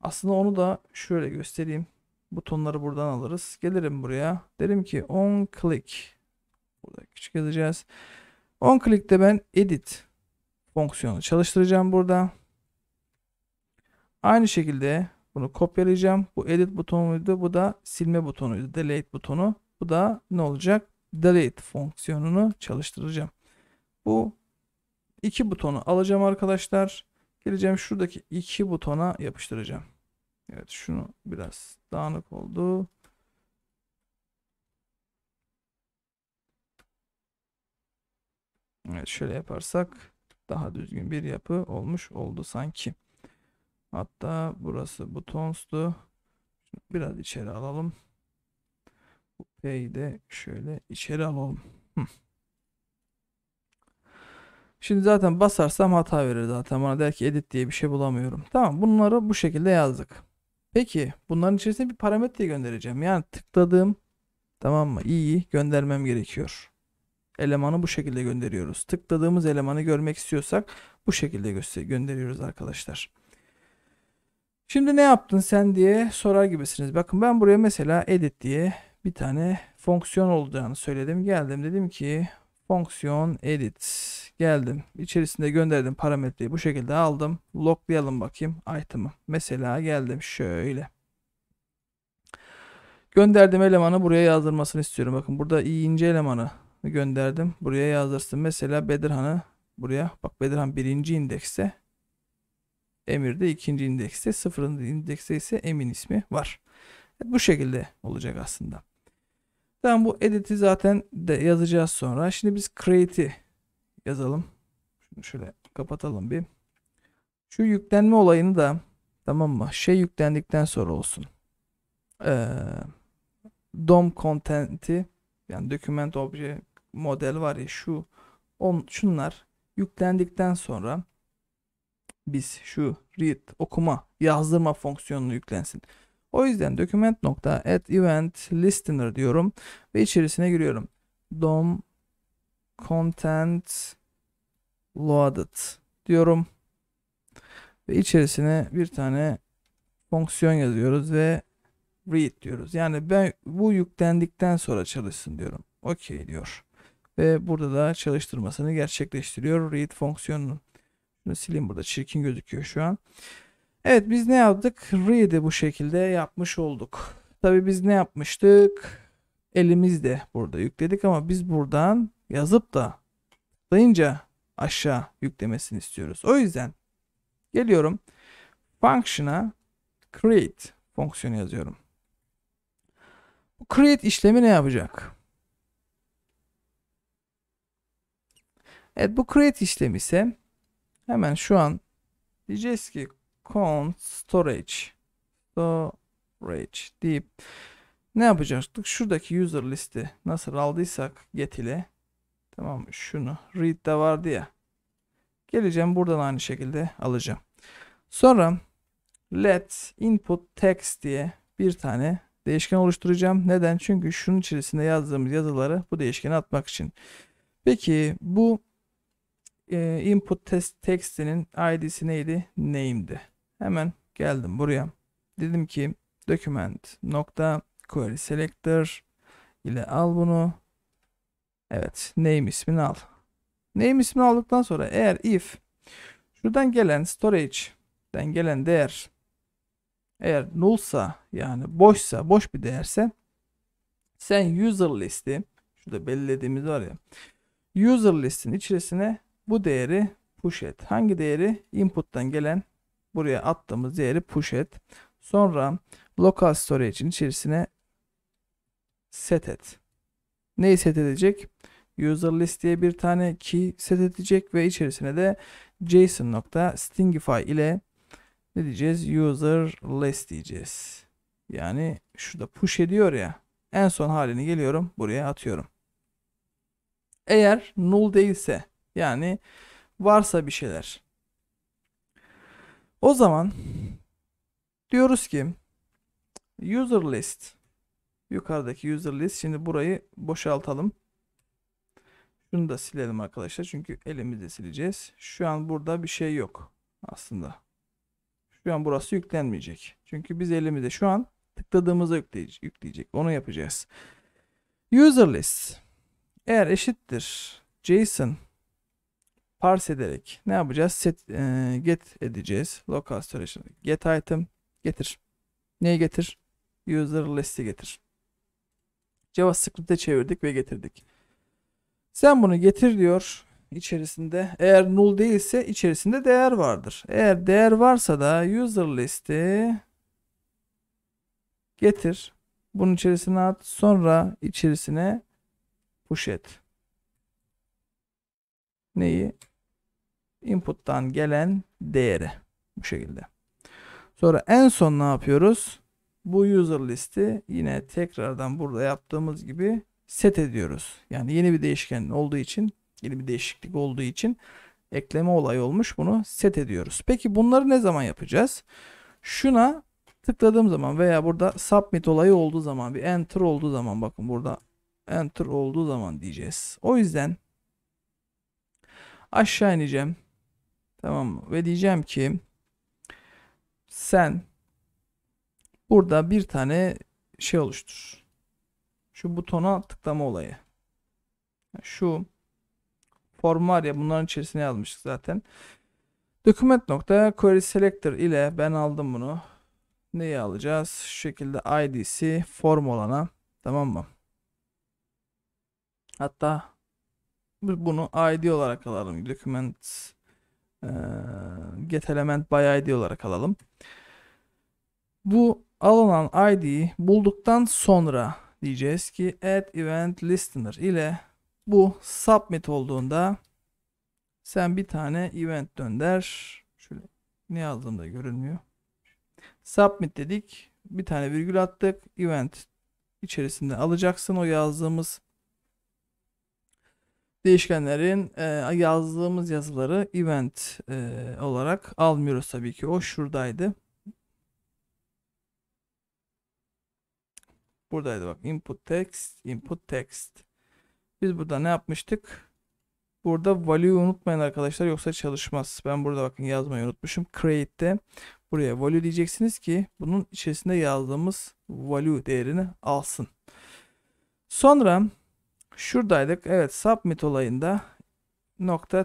Aslında onu da şöyle göstereyim. Butonları buradan alırız. Gelirim buraya. Derim ki on klik. Burada küçük yazacağız. On klikte ben edit fonksiyonu çalıştıracağım burada. Aynı şekilde bunu kopyalayacağım. Bu edit butonuydu. Bu da silme butonuydu. Delete butonu. Bu da ne olacak? Delete fonksiyonunu çalıştıracağım. Bu 2 butonu alacağım arkadaşlar. Geleceğim şuradaki iki butona yapıştıracağım. Evet şunu biraz dağınık oldu. Evet şöyle yaparsak daha düzgün bir yapı olmuş oldu sanki. Hatta burası butonstu. biraz içeri alalım. Bu P'yi de şöyle içeri alalım. Hı. Şimdi zaten basarsam hata verir zaten. Bana der ki edit diye bir şey bulamıyorum. Tamam bunları bu şekilde yazdık. Peki bunların içerisine bir parametre göndereceğim. Yani tıkladığım tamam mı? İyi göndermem gerekiyor. Elemanı bu şekilde gönderiyoruz. Tıkladığımız elemanı görmek istiyorsak bu şekilde gönderiyoruz arkadaşlar. Şimdi ne yaptın sen diye sorar gibisiniz. Bakın ben buraya mesela edit diye bir tane fonksiyon olacağını söyledim. Geldim dedim ki fonksiyon edit Geldim. İçerisinde gönderdim parametreyi bu şekilde aldım. Locklayalım bakayım item'ı. Mesela geldim şöyle. Gönderdim elemanı buraya yazdırmasını istiyorum. Bakın burada iyi ince elemanı gönderdim. Buraya yazdırsın. Mesela Bedirhan'ı buraya. Bak Bedirhan birinci indekse Emir de ikinci indekse Sıfırıncı indekse ise Emin ismi var. E, bu şekilde olacak aslında. Tamam bu edit'i zaten de yazacağız sonra. Şimdi biz create'i yazalım. Şunu şöyle kapatalım bir. Şu yüklenme olayını da tamam mı? Şey yüklendikten sonra olsun. Ee, DOM content'i yani document obje model var ya şu on, şunlar yüklendikten sonra biz şu read okuma yazdırma fonksiyonunu yüklensin. O yüzden document nokta at event listener diyorum ve içerisine giriyorum. DOM content loaded diyorum. Ve içerisine bir tane fonksiyon yazıyoruz ve read diyoruz. Yani ben bu yüklendikten sonra çalışsın diyorum. Okey diyor. Ve burada da çalıştırmasını gerçekleştiriyor read fonksiyonunu. Şunu sileyim burada çirkin gözüküyor şu an. Evet biz ne yaptık? Read'i bu şekilde yapmış olduk. Tabii biz ne yapmıştık? Elimizde burada yükledik ama biz buradan yazıp da tıklayınca aşağı yüklemesini istiyoruz. O yüzden geliyorum function'a create fonksiyonu yazıyorum. Bu create işlemi ne yapacak? Evet bu create işlemi ise hemen şu an diyeceğiz ki count storage storage deyip ne yapacaktık? Şuradaki user listi nasıl aldıysak get ile Tamam şunu read de vardı ya. Geleceğim buradan aynı şekilde alacağım. Sonra let input text diye bir tane değişken oluşturacağım. Neden? Çünkü şunun içerisinde yazdığımız yazıları bu değişkene atmak için. Peki bu e, input test text'inin id'si neydi? Name'di. Hemen geldim buraya. Dedim ki document nokta query selector ile al bunu Evet name ismini al. Name ismini aldıktan sonra eğer if şuradan gelen storage'den gelen değer eğer nullsa yani boşsa boş bir değerse sen user listi şurada belirlediğimiz var ya user listin içerisine bu değeri push et. Hangi değeri? Input'tan gelen buraya attığımız değeri push et. Sonra local storage'in içerisine set et neyi set edecek? User list diye bir tane key set edecek ve içerisine de json.stingify ile ne diyeceğiz? User list diyeceğiz. Yani şurada push ediyor ya. En son halini geliyorum buraya atıyorum. Eğer null değilse yani varsa bir şeyler. O zaman diyoruz ki user list Yukarıdaki user list. Şimdi burayı boşaltalım. Şunu da silelim arkadaşlar. Çünkü elimizde sileceğiz. Şu an burada bir şey yok. Aslında. Şu an burası yüklenmeyecek. Çünkü biz elimizde şu an tıkladığımızda yükleyecek. yükleyecek. Onu yapacağız. User list. Eğer eşittir JSON parse ederek ne yapacağız? Set, e, get edeceğiz. Local storage. Get item getir. Neyi getir? User list'i getir. JavaScript'e çevirdik ve getirdik. Sen bunu getir diyor içerisinde. Eğer null değilse içerisinde değer vardır. Eğer değer varsa da user listi getir. Bunun içerisine at. Sonra içerisine push et. Neyi? Input'tan gelen değeri. Bu şekilde. Sonra en son ne yapıyoruz? bu user listi yine tekrardan burada yaptığımız gibi set ediyoruz. Yani yeni bir değişken olduğu için, yeni bir değişiklik olduğu için ekleme olayı olmuş. Bunu set ediyoruz. Peki bunları ne zaman yapacağız? Şuna tıkladığım zaman veya burada submit olayı olduğu zaman bir enter olduğu zaman bakın burada enter olduğu zaman diyeceğiz. O yüzden aşağı ineceğim. Tamam mı? Ve diyeceğim ki sen Burada bir tane şey oluştur. Şu butona tıklama olayı. Şu form var ya bunların içerisine yazmıştık zaten. Document nokta selector ile ben aldım bunu. Neyi alacağız? Şu şekilde id'si form olana tamam mı? Hatta bunu id olarak alalım. Document e, get element by id olarak alalım. Bu alınan ID'yi bulduktan sonra diyeceğiz ki add event listener ile bu submit olduğunda sen bir tane event dönder. Şöyle ne yazdığımda görünmüyor. Submit dedik. Bir tane virgül attık. Event içerisinde alacaksın o yazdığımız değişkenlerin e, yazdığımız yazıları event e, olarak almıyoruz tabii ki. O şuradaydı. Buradaydı bak. Input text, input text. Biz burada ne yapmıştık? Burada value unutmayın arkadaşlar yoksa çalışmaz. Ben burada bakın yazmayı unutmuşum. Create'de buraya value diyeceksiniz ki bunun içerisinde yazdığımız value değerini alsın. Sonra şuradaydık. Evet submit olayında nokta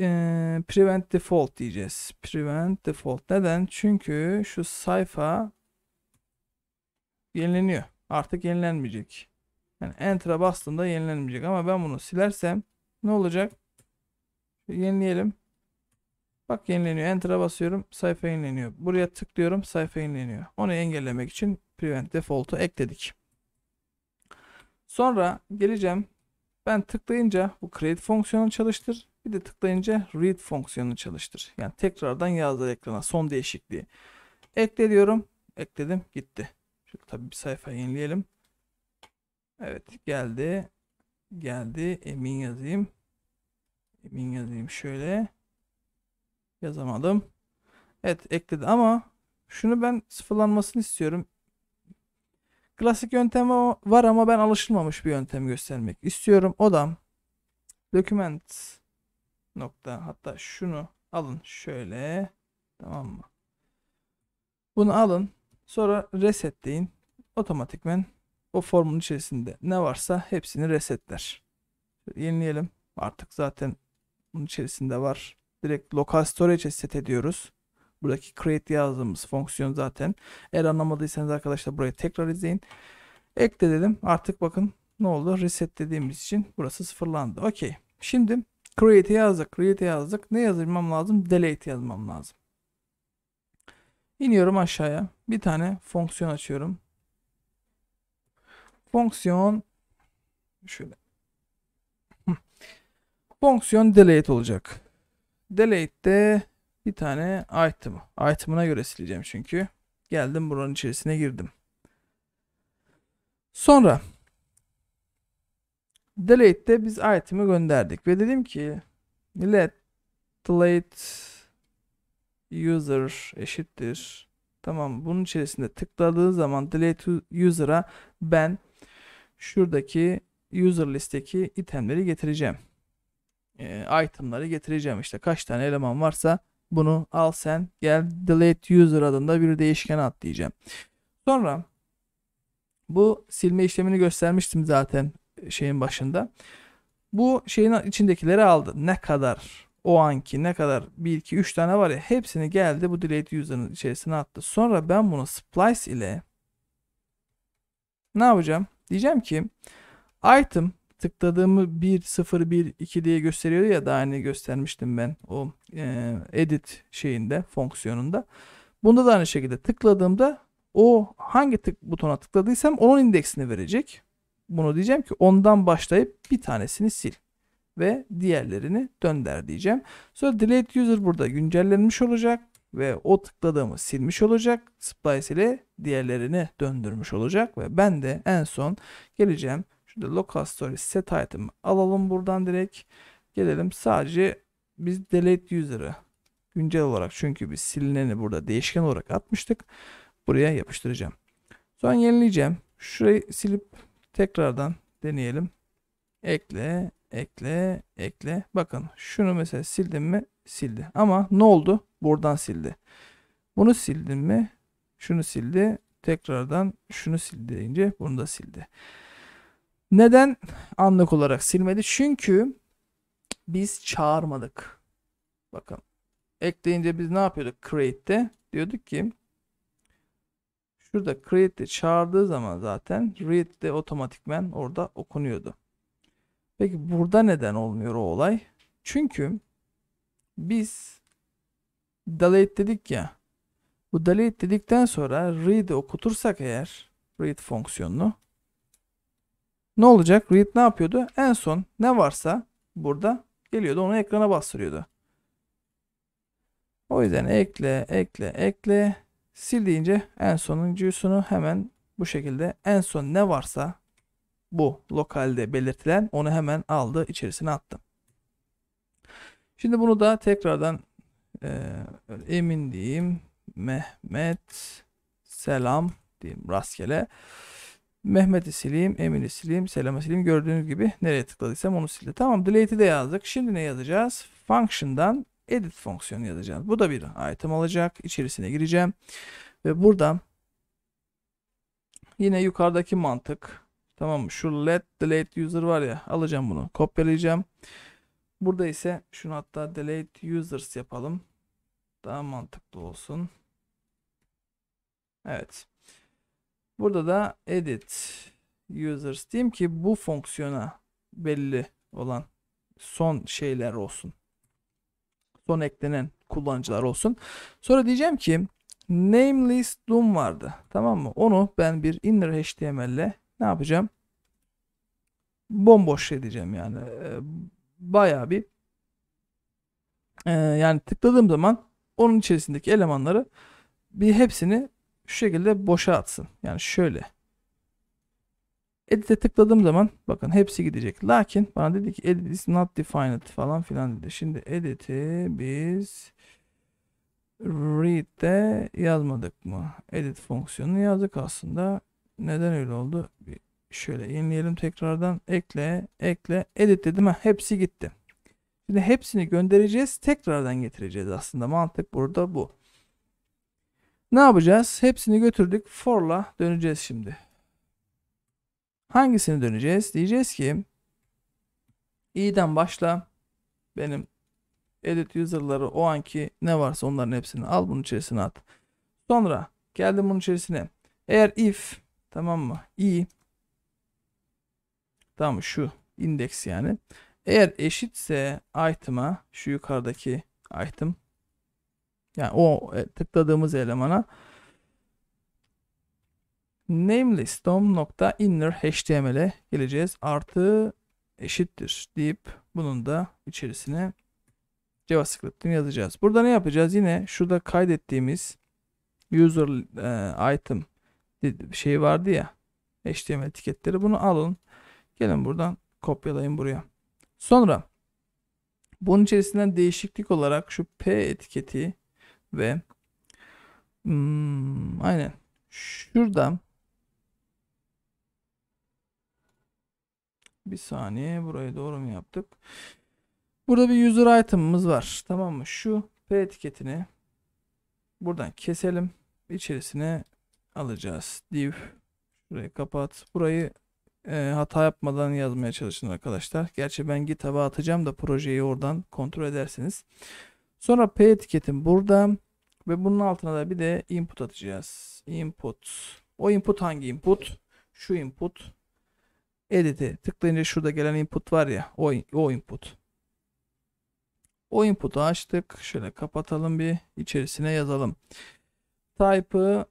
e, prevent default diyeceğiz. Prevent default. Neden? Çünkü şu sayfa yenileniyor artık yenilenmeyecek. Yani enter'a bastığımda yenilenmeyecek ama ben bunu silersem ne olacak? Şöyle yenileyelim. Bak yenileniyor. Enter'a basıyorum. Sayfa yenileniyor. Buraya tıklıyorum. Sayfa yenileniyor. Onu engellemek için prevent default'u ekledik. Sonra geleceğim. Ben tıklayınca bu create fonksiyonu çalıştır. Bir de tıklayınca read fonksiyonu çalıştır. Yani tekrardan yazdır ekrana son değişikliği. Ekle diyorum. Ekledim gitti. Şurada tabii bir sayfa yenileyelim. Evet geldi. Geldi. Emin yazayım. Emin yazayım şöyle. Yazamadım. Evet ekledi ama şunu ben sıfırlanmasını istiyorum. Klasik yöntem var ama ben alışılmamış bir yöntem göstermek istiyorum. O da document nokta hatta şunu alın şöyle tamam mı? Bunu alın. Sonra resetleyin. deyin. Otomatikmen o formun içerisinde ne varsa hepsini resetler. yenileyelim. Artık zaten bunun içerisinde var. Direkt local storage'e set ediyoruz. Buradaki create yazdığımız fonksiyon zaten. Eğer anlamadıysanız arkadaşlar burayı tekrar izleyin. Ekle dedim. Artık bakın ne oldu? Reset dediğimiz için burası sıfırlandı. Okey. Şimdi create yazdık. Create yazdık. Ne yazmam lazım? Delete yazmam lazım. İniyorum aşağıya. Bir tane fonksiyon açıyorum. Fonksiyon şöyle. <laughs> fonksiyon delete olacak. Delete'de bir tane item. Item'ına göre sileceğim çünkü. Geldim buranın içerisine girdim. Sonra delete'de biz item'i gönderdik ve dedim ki let delete user eşittir. Tamam bunun içerisinde tıkladığı zaman delete user'a ben şuradaki user listeki itemleri getireceğim. E, itemları getireceğim işte kaç tane eleman varsa bunu al sen gel delete user adında bir değişken at diyeceğim. Sonra bu silme işlemini göstermiştim zaten şeyin başında. Bu şeyin içindekileri aldı. Ne kadar o anki ne kadar 1 2 3 tane var ya hepsini geldi bu delete user'ın içerisine attı. Sonra ben bunu splice ile ne yapacağım? Diyeceğim ki item tıkladığımı 1 0 1 2 diye gösteriyordu ya daha hani göstermiştim ben o e, edit şeyinde fonksiyonunda. Bunda da aynı şekilde tıkladığımda o hangi tık butona tıkladıysam onun indeksini verecek. Bunu diyeceğim ki ondan başlayıp bir tanesini sil ve diğerlerini dönder diyeceğim. Sonra delete user burada güncellenmiş olacak ve o tıkladığımı silmiş olacak. Splice ile diğerlerini döndürmüş olacak ve ben de en son geleceğim. Şurada local storage set item alalım buradan direkt. Gelelim sadece biz delete user'ı güncel olarak çünkü biz silineni burada değişken olarak atmıştık. Buraya yapıştıracağım. Sonra yenileyeceğim. Şurayı silip tekrardan deneyelim. Ekle, ekle, ekle. Bakın şunu mesela sildim mi? Sildi. Ama ne oldu? Buradan sildi. Bunu sildim mi? Şunu sildi. Tekrardan şunu sildi deyince bunu da sildi. Neden anlık olarak silmedi? Çünkü biz çağırmadık. Bakın ekleyince biz ne yapıyorduk create'te? Diyorduk ki şurada create'te çağırdığı zaman zaten read'de otomatikmen orada okunuyordu. Peki burada neden olmuyor o olay? Çünkü biz delete dedik ya. Bu delete dedikten sonra read okutursak eğer read fonksiyonunu ne olacak? Read ne yapıyordu? En son ne varsa burada geliyordu onu ekrana bastırıyordu. O yüzden ekle, ekle, ekle. Sil deyince en sonuncusunu hemen bu şekilde en son ne varsa bu lokalde belirtilen onu hemen aldı içerisine attım. Şimdi bunu da tekrardan e, emin diyeyim Mehmet selam diyeyim rastgele. Mehmet'i sileyim, Emin'i sileyim, Selam'ı sileyim. Gördüğünüz gibi nereye tıkladıysam onu sildi. Tamam delete'i de yazdık. Şimdi ne yazacağız? Function'dan edit fonksiyonu yazacağız. Bu da bir item alacak. İçerisine gireceğim. Ve buradan yine yukarıdaki mantık Tamam Şu let delete user var ya alacağım bunu. Kopyalayacağım. Burada ise şunu hatta delete users yapalım. Daha mantıklı olsun. Evet. Burada da edit users diyeyim ki bu fonksiyona belli olan son şeyler olsun. Son eklenen kullanıcılar olsun. Sonra diyeceğim ki name list doom vardı. Tamam mı? Onu ben bir inner html ile ne yapacağım? Bomboş edeceğim yani. E, bayağı bir ee, yani tıkladığım zaman onun içerisindeki elemanları bir hepsini şu şekilde boşa atsın. Yani şöyle. Edit'e tıkladığım zaman bakın hepsi gidecek. Lakin bana dedi ki edit is not defined falan filan dedi. Şimdi edit'i biz read'de yazmadık mı? Edit fonksiyonunu yazdık aslında. Neden öyle oldu? Bir şöyle yenileyelim tekrardan. Ekle, ekle, edit dedim. Ha, hepsi gitti. Şimdi hepsini göndereceğiz. Tekrardan getireceğiz aslında. Mantık burada bu. Ne yapacağız? Hepsini götürdük. For'la döneceğiz şimdi. Hangisini döneceğiz? Diyeceğiz ki i'den başla. Benim edit user'ları o anki ne varsa onların hepsini al bunun içerisine at. Sonra geldim bunun içerisine. Eğer if Tamam mı? İyi. Tamam şu indeks yani. Eğer eşitse item'a şu yukarıdaki item yani o e, tıkladığımız elemana nameless DOM.inner HTML'e geleceğiz. Artı eşittir deyip bunun da içerisine JavaScript'ini yazacağız. Burada ne yapacağız? Yine şurada kaydettiğimiz user e, item şey vardı ya HTML etiketleri bunu alın gelin buradan kopyalayın buraya sonra bunun içerisinden değişiklik olarak şu P etiketi ve hmm, aynen şuradan bir saniye burayı doğru mu yaptık burada bir user item'ımız var tamam mı şu P etiketini buradan keselim içerisine alacağız. Div. Şurayı kapat. Burayı e, hata yapmadan yazmaya çalışın arkadaşlar. Gerçi ben GitHub'a atacağım da projeyi oradan kontrol edersiniz. Sonra P etiketim burada ve bunun altına da bir de input atacağız. Input. O input hangi input? Şu input. Edit'e tıklayınca şurada gelen input var ya o, o input. O input'u açtık. Şöyle kapatalım bir içerisine yazalım. Type'ı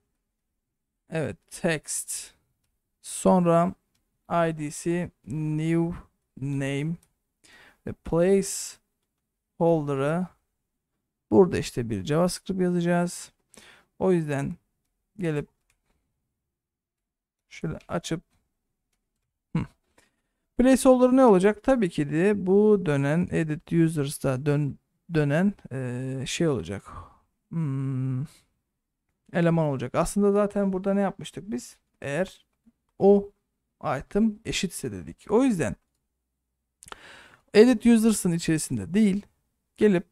Evet text. Sonra IDC new name ve place holder'ı burada işte bir javascript yazacağız. O yüzden gelip şöyle açıp Placeholder ne olacak? Tabii ki de bu dönen edit users'da dön, dönen e, şey olacak. Hmm, eleman olacak. Aslında zaten burada ne yapmıştık biz? Eğer o item eşitse dedik. O yüzden edit users'ın içerisinde değil gelip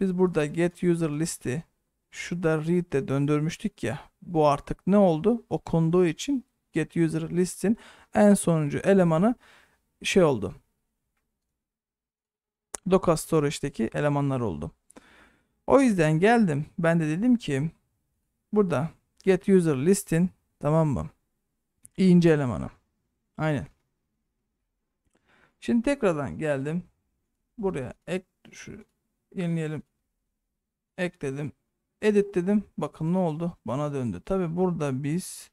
biz burada get user listi şu da read'de döndürmüştük ya bu artık ne oldu? O konduğu için get user listin en sonuncu elemanı şey oldu. Docker Storage'deki elemanlar oldu. O yüzden geldim. Ben de dedim ki Burada get user listin tamam mı? İnce elemanı. Aynen. Şimdi tekrardan geldim. Buraya ek şu yenileyelim. Ekledim. Edit dedim. Bakın ne oldu? Bana döndü. Tabi burada biz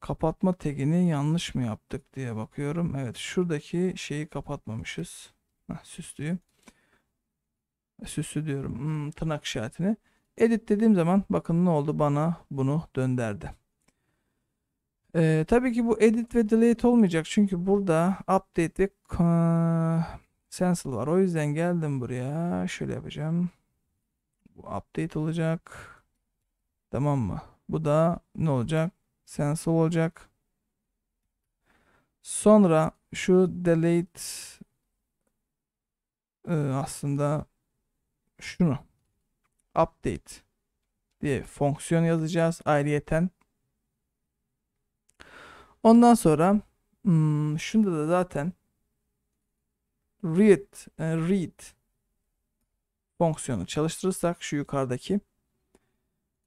kapatma tagini yanlış mı yaptık diye bakıyorum. Evet şuradaki şeyi kapatmamışız. Heh, süslüyü. Süslü diyorum. Hmm, tırnak işaretini. Edit dediğim zaman bakın ne oldu bana bunu dönderdi. Ee, tabii ki bu edit ve delete olmayacak çünkü burada update ve cancel var. O yüzden geldim buraya. Şöyle yapacağım. Bu update olacak. Tamam mı? Bu da ne olacak? Cancel olacak. Sonra şu delete e, aslında şunu update diye fonksiyon yazacağız ayrıyeten. Ondan sonra hmm, şunda da zaten read e, read fonksiyonu çalıştırırsak şu yukarıdaki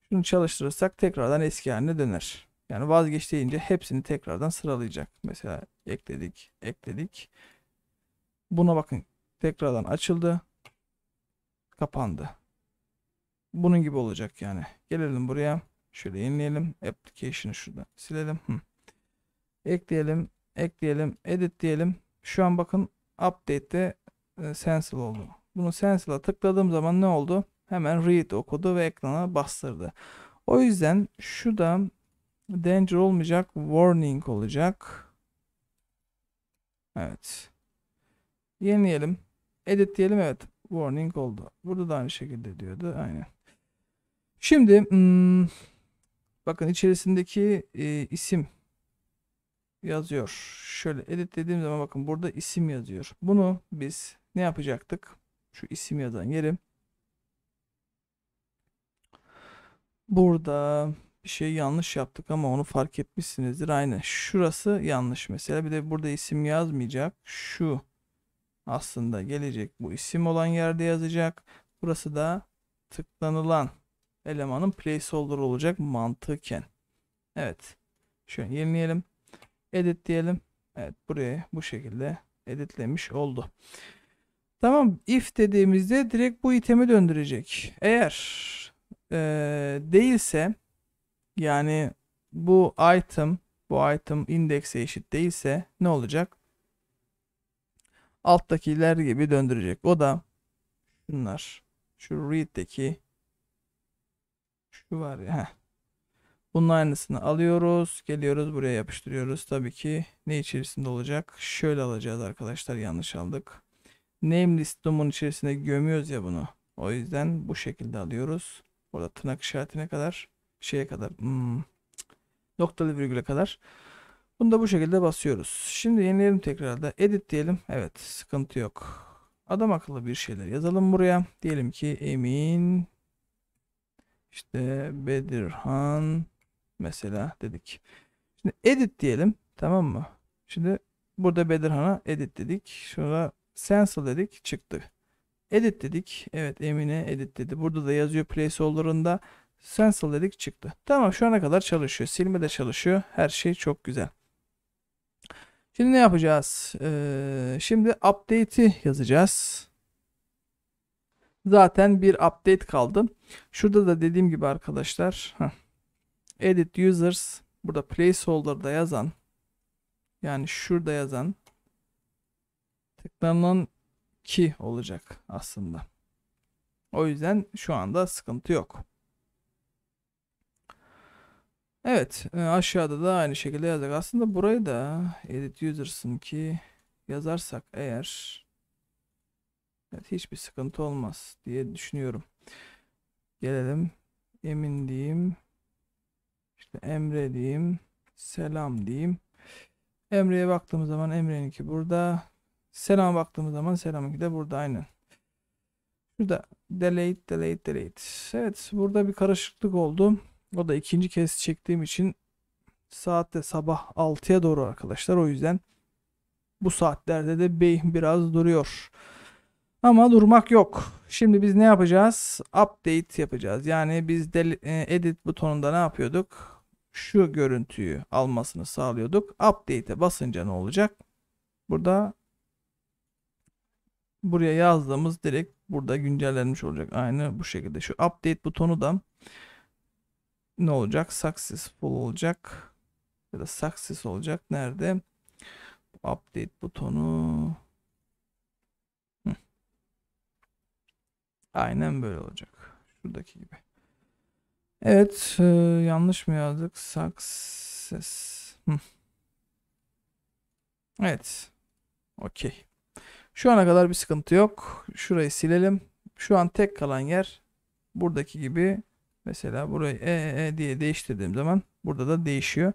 şunu çalıştırırsak tekrardan eski haline döner. Yani vazgeç deyince hepsini tekrardan sıralayacak. Mesela ekledik, ekledik. Buna bakın tekrardan açıldı, kapandı. Bunun gibi olacak yani. Gelelim buraya. Şöyle yenileyelim. Application'ı şurada silelim. Hı. Ekleyelim. Ekleyelim. Edit diyelim. Şu an bakın update'de e, sensil oldu. Bunu sensil'a tıkladığım zaman ne oldu? Hemen read okudu ve ekrana bastırdı. O yüzden şu da danger olmayacak. Warning olacak. Evet. Yenileyelim. Edit diyelim evet. Warning oldu. Burada da aynı şekilde diyordu. Aynen. Şimdi hmm, bakın içerisindeki e, isim yazıyor. Şöyle edit dediğim zaman bakın burada isim yazıyor. Bunu biz ne yapacaktık? Şu isim yazan yerim. Burada bir şey yanlış yaptık ama onu fark etmişsinizdir. Aynı. Şurası yanlış mesela. Bir de burada isim yazmayacak. Şu aslında gelecek bu isim olan yerde yazacak. Burası da tıklanılan elemanın placeholder olacak mantıken. Evet. Şöyle yenileyelim. Edit diyelim. Evet buraya bu şekilde editlemiş oldu. Tamam if dediğimizde direkt bu itemi döndürecek. Eğer e, değilse yani bu item bu item indekse eşit değilse ne olacak? Alttakiler gibi döndürecek. O da bunlar. Şu read'deki şu var ya. Heh. Bunun aynısını alıyoruz. Geliyoruz buraya yapıştırıyoruz. Tabii ki ne içerisinde olacak? Şöyle alacağız arkadaşlar. Yanlış aldık. Name listumun domun içerisine gömüyoruz ya bunu. O yüzden bu şekilde alıyoruz. Burada tırnak işaretine kadar şeye kadar hmm, noktalı virgüle kadar. Bunu da bu şekilde basıyoruz. Şimdi yenileyelim tekrar da. Edit diyelim. Evet sıkıntı yok. Adam akıllı bir şeyler yazalım buraya. Diyelim ki Emin işte Bedirhan mesela dedik. Şimdi edit diyelim tamam mı? Şimdi burada Bedirhan'a edit dedik. Şurada cancel dedik çıktı. Edit dedik. Evet Emine edit dedi. Burada da yazıyor placeholder'ında cancel dedik çıktı. Tamam şu ana kadar çalışıyor. Silme de çalışıyor. Her şey çok güzel. Şimdi ne yapacağız? Ee, şimdi update'i yazacağız. Zaten bir update kaldı. Şurada da dediğim gibi arkadaşlar edit users burada placeholder'da yazan yani şurada yazan tıklanan ki olacak aslında. O yüzden şu anda sıkıntı yok. Evet e, aşağıda da aynı şekilde yazacak. Aslında burayı da edit users'ın ki yazarsak eğer Evet, hiçbir sıkıntı olmaz diye düşünüyorum. Gelelim. Emin diyeyim. İşte Emre diyeyim. Selam diyeyim. Emre'ye baktığımız zaman Emre'ninki burada. Selam baktığımız zaman Selam'ınki de burada aynen. Burada delete delete delete. Evet burada bir karışıklık oldu. O da ikinci kez çektiğim için saatte sabah 6'ya doğru arkadaşlar. O yüzden bu saatlerde de beyin biraz duruyor. Ama durmak yok. Şimdi biz ne yapacağız? Update yapacağız. Yani biz de, e, edit butonunda ne yapıyorduk? Şu görüntüyü almasını sağlıyorduk. Update'e basınca ne olacak? Burada buraya yazdığımız direkt burada güncellenmiş olacak. Aynı bu şekilde. Şu update butonu da ne olacak? Successful olacak. Ya da success olacak. Nerede? Update butonu Aynen böyle olacak. Şuradaki gibi. Evet. E, yanlış mı yazdık? Success. Evet. Okey. Şu ana kadar bir sıkıntı yok. Şurayı silelim. Şu an tek kalan yer buradaki gibi mesela burayı e, e, e diye değiştirdiğim zaman burada da değişiyor.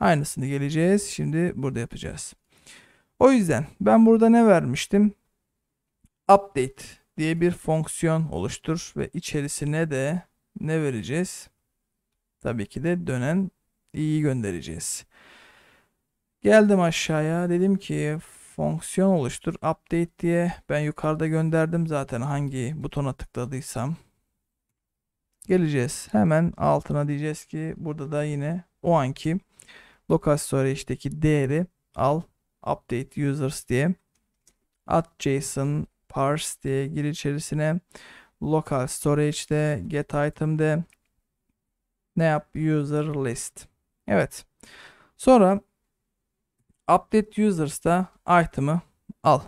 Aynısını geleceğiz. Şimdi burada yapacağız. O yüzden ben burada ne vermiştim? Update diye bir fonksiyon oluştur ve içerisine de ne vereceğiz? Tabii ki de dönen i'yi göndereceğiz. Geldim aşağıya dedim ki fonksiyon oluştur update diye ben yukarıda gönderdim zaten hangi butona tıkladıysam. Geleceğiz hemen altına diyeceğiz ki burada da yine o anki lokal storage'deki değeri al update users diye at JSON parse diye gir içerisine local storage'de get item de ne yap user list. Evet. Sonra update users'ta item'ı al.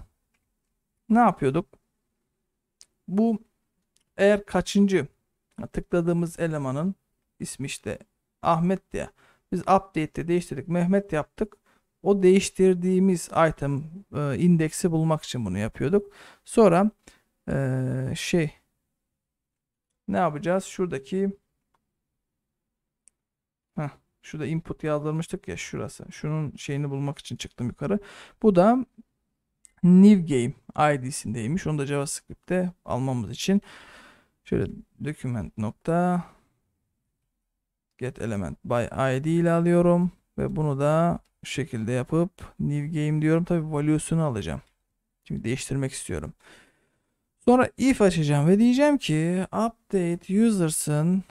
Ne yapıyorduk? Bu eğer kaçıncı tıkladığımız elemanın ismi işte Ahmet diye. Biz update'de değiştirdik. Mehmet yaptık o değiştirdiğimiz item e, indeksi bulmak için bunu yapıyorduk. Sonra e, şey ne yapacağız? Şuradaki heh, şurada input yazdırmıştık ya şurası. Şunun şeyini bulmak için çıktım yukarı. Bu da new game id'sindeymiş. Onu da JavaScript'te almamız için şöyle document nokta get element by id ile alıyorum ve bunu da şu şekilde yapıp new game diyorum. Tabi value'sunu alacağım. Şimdi değiştirmek istiyorum. Sonra if açacağım ve diyeceğim ki update users'ın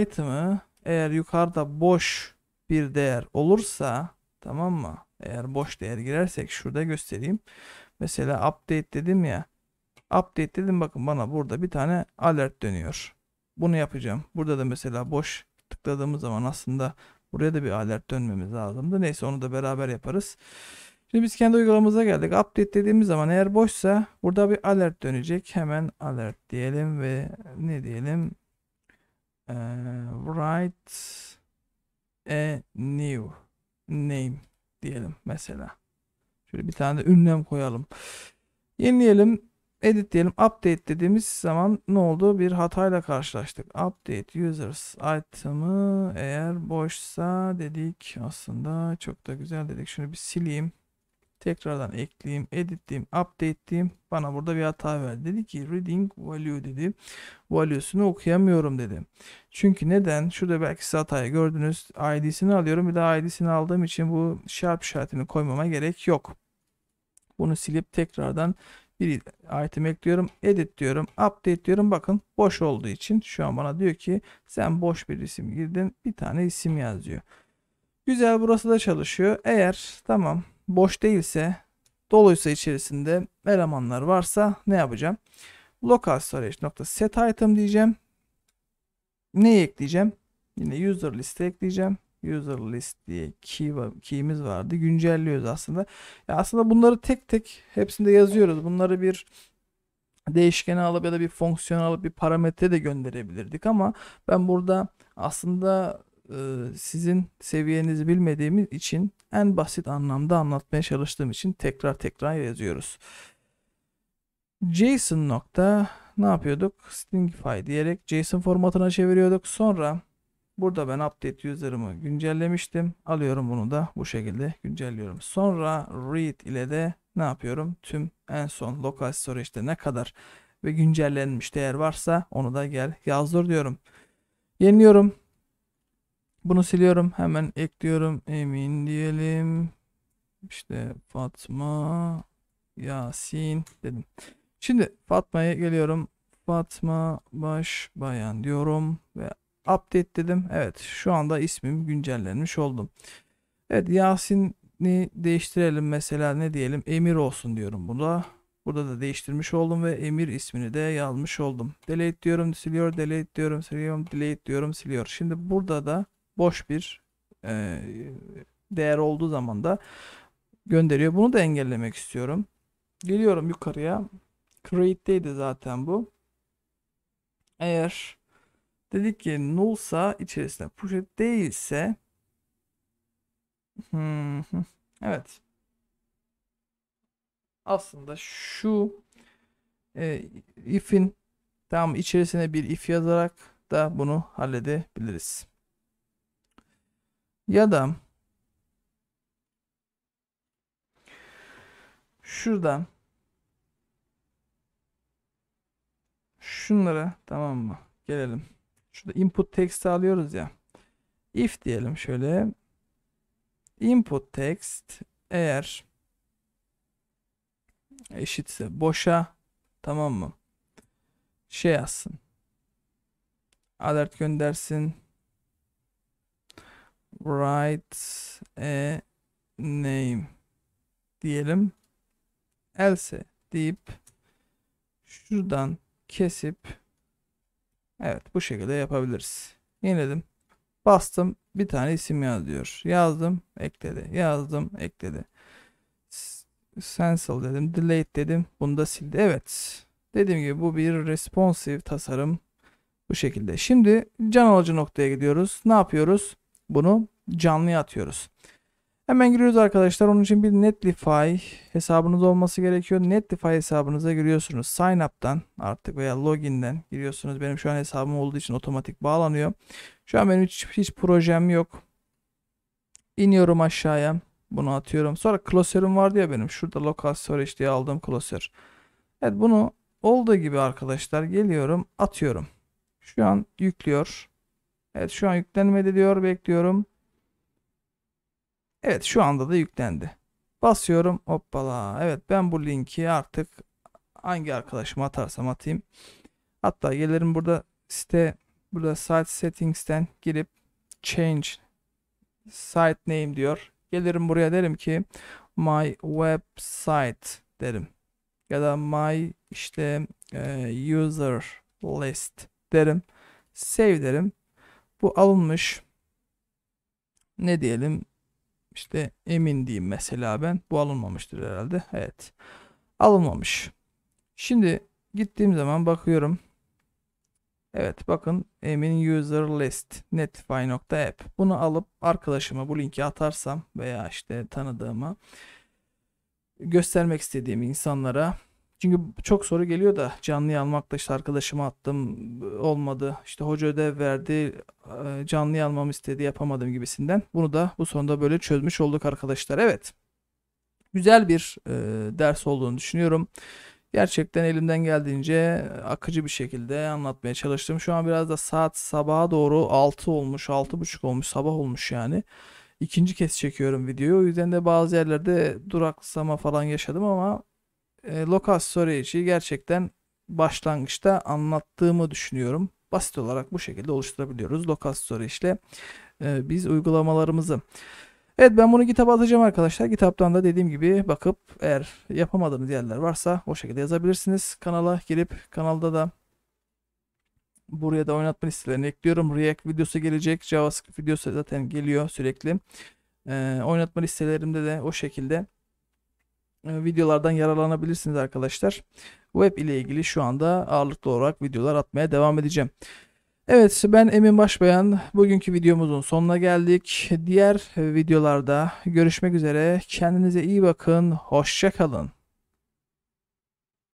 item'ı eğer yukarıda boş bir değer olursa tamam mı? Eğer boş değer girersek şurada göstereyim. Mesela update dedim ya. Update dedim bakın bana burada bir tane alert dönüyor. Bunu yapacağım. Burada da mesela boş tıkladığımız zaman aslında Buraya da bir alert dönmemiz lazımdı. Neyse onu da beraber yaparız. Şimdi biz kendi uygulamamıza geldik. Update dediğimiz zaman eğer boşsa burada bir alert dönecek. Hemen alert diyelim ve ne diyelim? Ee, write a new name diyelim mesela. Şöyle bir tane de ünlem koyalım. Yenileyelim edit diyelim update dediğimiz zaman ne oldu? Bir hatayla karşılaştık. Update users item'ı eğer boşsa dedik. Aslında çok da güzel dedik. Şunu bir sileyim. Tekrardan ekleyeyim, editleyeyim, update'leyeyim. Bana burada bir hata verdi. Dedi ki reading value dedi. Value'sunu okuyamıyorum dedi. Çünkü neden? Şurada belki siz hatayı gördünüz. ID'sini alıyorum. Bir daha ID'sini aldığım için bu sharp işaretini koymama gerek yok. Bunu silip tekrardan bir item ekliyorum. Edit diyorum. Update diyorum. Bakın boş olduğu için şu an bana diyor ki sen boş bir isim girdin. Bir tane isim yaz diyor. Güzel burası da çalışıyor. Eğer tamam boş değilse doluysa içerisinde elemanlar varsa ne yapacağım? Local storage item diyeceğim. Neyi ekleyeceğim? Yine user liste ekleyeceğim user list diye key var, key'imiz vardı. Güncelliyoruz aslında. Ya aslında bunları tek tek hepsinde yazıyoruz. Bunları bir değişkene alıp ya da bir fonksiyon alıp bir parametre de gönderebilirdik ama ben burada aslında e, sizin seviyenizi bilmediğimiz için en basit anlamda anlatmaya çalıştığım için tekrar tekrar yazıyoruz. JSON nokta ne yapıyorduk? Stringify diyerek JSON formatına çeviriyorduk. Sonra Burada ben update user'ımı güncellemiştim. Alıyorum bunu da bu şekilde güncelliyorum. Sonra read ile de ne yapıyorum? Tüm en son lokal storage'de ne kadar ve güncellenmiş değer varsa onu da gel yazdır diyorum. Yeniliyorum. Bunu siliyorum. Hemen ekliyorum. Emin diyelim. İşte Fatma Yasin dedim. Şimdi Fatma'ya geliyorum. Fatma baş bayan diyorum ve Update dedim. Evet şu anda ismim güncellenmiş oldum. Evet Yasin'i değiştirelim mesela ne diyelim Emir olsun diyorum burada. Burada da değiştirmiş oldum ve Emir ismini de yazmış oldum. Delete diyorum siliyor, delete diyorum siliyorum, delete diyorum siliyor. Şimdi burada da boş bir e, değer olduğu zaman da gönderiyor. Bunu da engellemek istiyorum. Geliyorum yukarıya. Create'deydi zaten bu. Eğer Dedik ki nullsa içerisinde push değilse evet aslında şu e, if'in tam içerisine bir if yazarak da bunu halledebiliriz. Ya da şuradan şunlara tamam mı? Gelelim. Şurada input text alıyoruz ya. If diyelim şöyle. Input text eğer eşitse boşa tamam mı? Şey yazsın. Alert göndersin. Write a name diyelim. Else deyip şuradan kesip Evet bu şekilde yapabiliriz. Yeniledim. Bastım bir tane isim yaz diyor. Yazdım ekledi. Yazdım ekledi. Cancel dedim. Delete dedim. Bunu da sildi. Evet. Dediğim gibi bu bir responsive tasarım. Bu şekilde. Şimdi can alıcı noktaya gidiyoruz. Ne yapıyoruz? Bunu canlıya atıyoruz. Hemen giriyoruz arkadaşlar. Onun için bir Netlify hesabınız olması gerekiyor. Netlify hesabınıza giriyorsunuz. Sign up'tan artık veya login'den giriyorsunuz. Benim şu an hesabım olduğu için otomatik bağlanıyor. Şu an benim hiç, hiç projem yok. İniyorum aşağıya. Bunu atıyorum. Sonra klasörüm vardı ya benim. Şurada local storage diye aldığım klasör. Evet bunu olduğu gibi arkadaşlar geliyorum atıyorum. Şu an yüklüyor. Evet şu an yüklenmedi diyor bekliyorum. Evet şu anda da yüklendi. Basıyorum hoppala. Evet ben bu linki artık hangi arkadaşıma atarsam atayım. Hatta gelirim burada site burada site settings'ten girip change site name diyor. Gelirim buraya derim ki my website derim. Ya da my işte e, user list derim. Save derim. Bu alınmış ne diyelim işte emin diyeyim mesela ben. Bu alınmamıştır herhalde. Evet. Alınmamış. Şimdi gittiğim zaman bakıyorum. Evet bakın emin user list netify.app. Bunu alıp arkadaşıma bu linki atarsam veya işte tanıdığıma göstermek istediğim insanlara çünkü çok soru geliyor da canlıyı almakta işte arkadaşıma attım olmadı. İşte hoca ödev verdi e, canlıyı almamı istedi yapamadım gibisinden. Bunu da bu sonunda böyle çözmüş olduk arkadaşlar. Evet güzel bir e, ders olduğunu düşünüyorum. Gerçekten elimden geldiğince akıcı bir şekilde anlatmaya çalıştım. Şu an biraz da saat sabaha doğru 6 olmuş 6.30 olmuş sabah olmuş yani. İkinci kez çekiyorum videoyu. O yüzden de bazı yerlerde duraksama falan yaşadım ama e, local storage'i gerçekten başlangıçta anlattığımı düşünüyorum. Basit olarak bu şekilde oluşturabiliyoruz local storage ile e, biz uygulamalarımızı. Evet ben bunu GitHub'a atacağım arkadaşlar. kitaptan da dediğim gibi bakıp eğer yapamadığınız yerler varsa o şekilde yazabilirsiniz. Kanala girip kanalda da buraya da oynatma listelerini ekliyorum. React videosu gelecek. JavaScript videosu zaten geliyor sürekli. Ee, oynatma listelerimde de o şekilde e, videolardan yararlanabilirsiniz arkadaşlar. Web ile ilgili şu anda ağırlıklı olarak videolar atmaya devam edeceğim. Evet ben Emin Başbayan. Bugünkü videomuzun sonuna geldik. Diğer videolarda görüşmek üzere. Kendinize iyi bakın. hoşçakalın.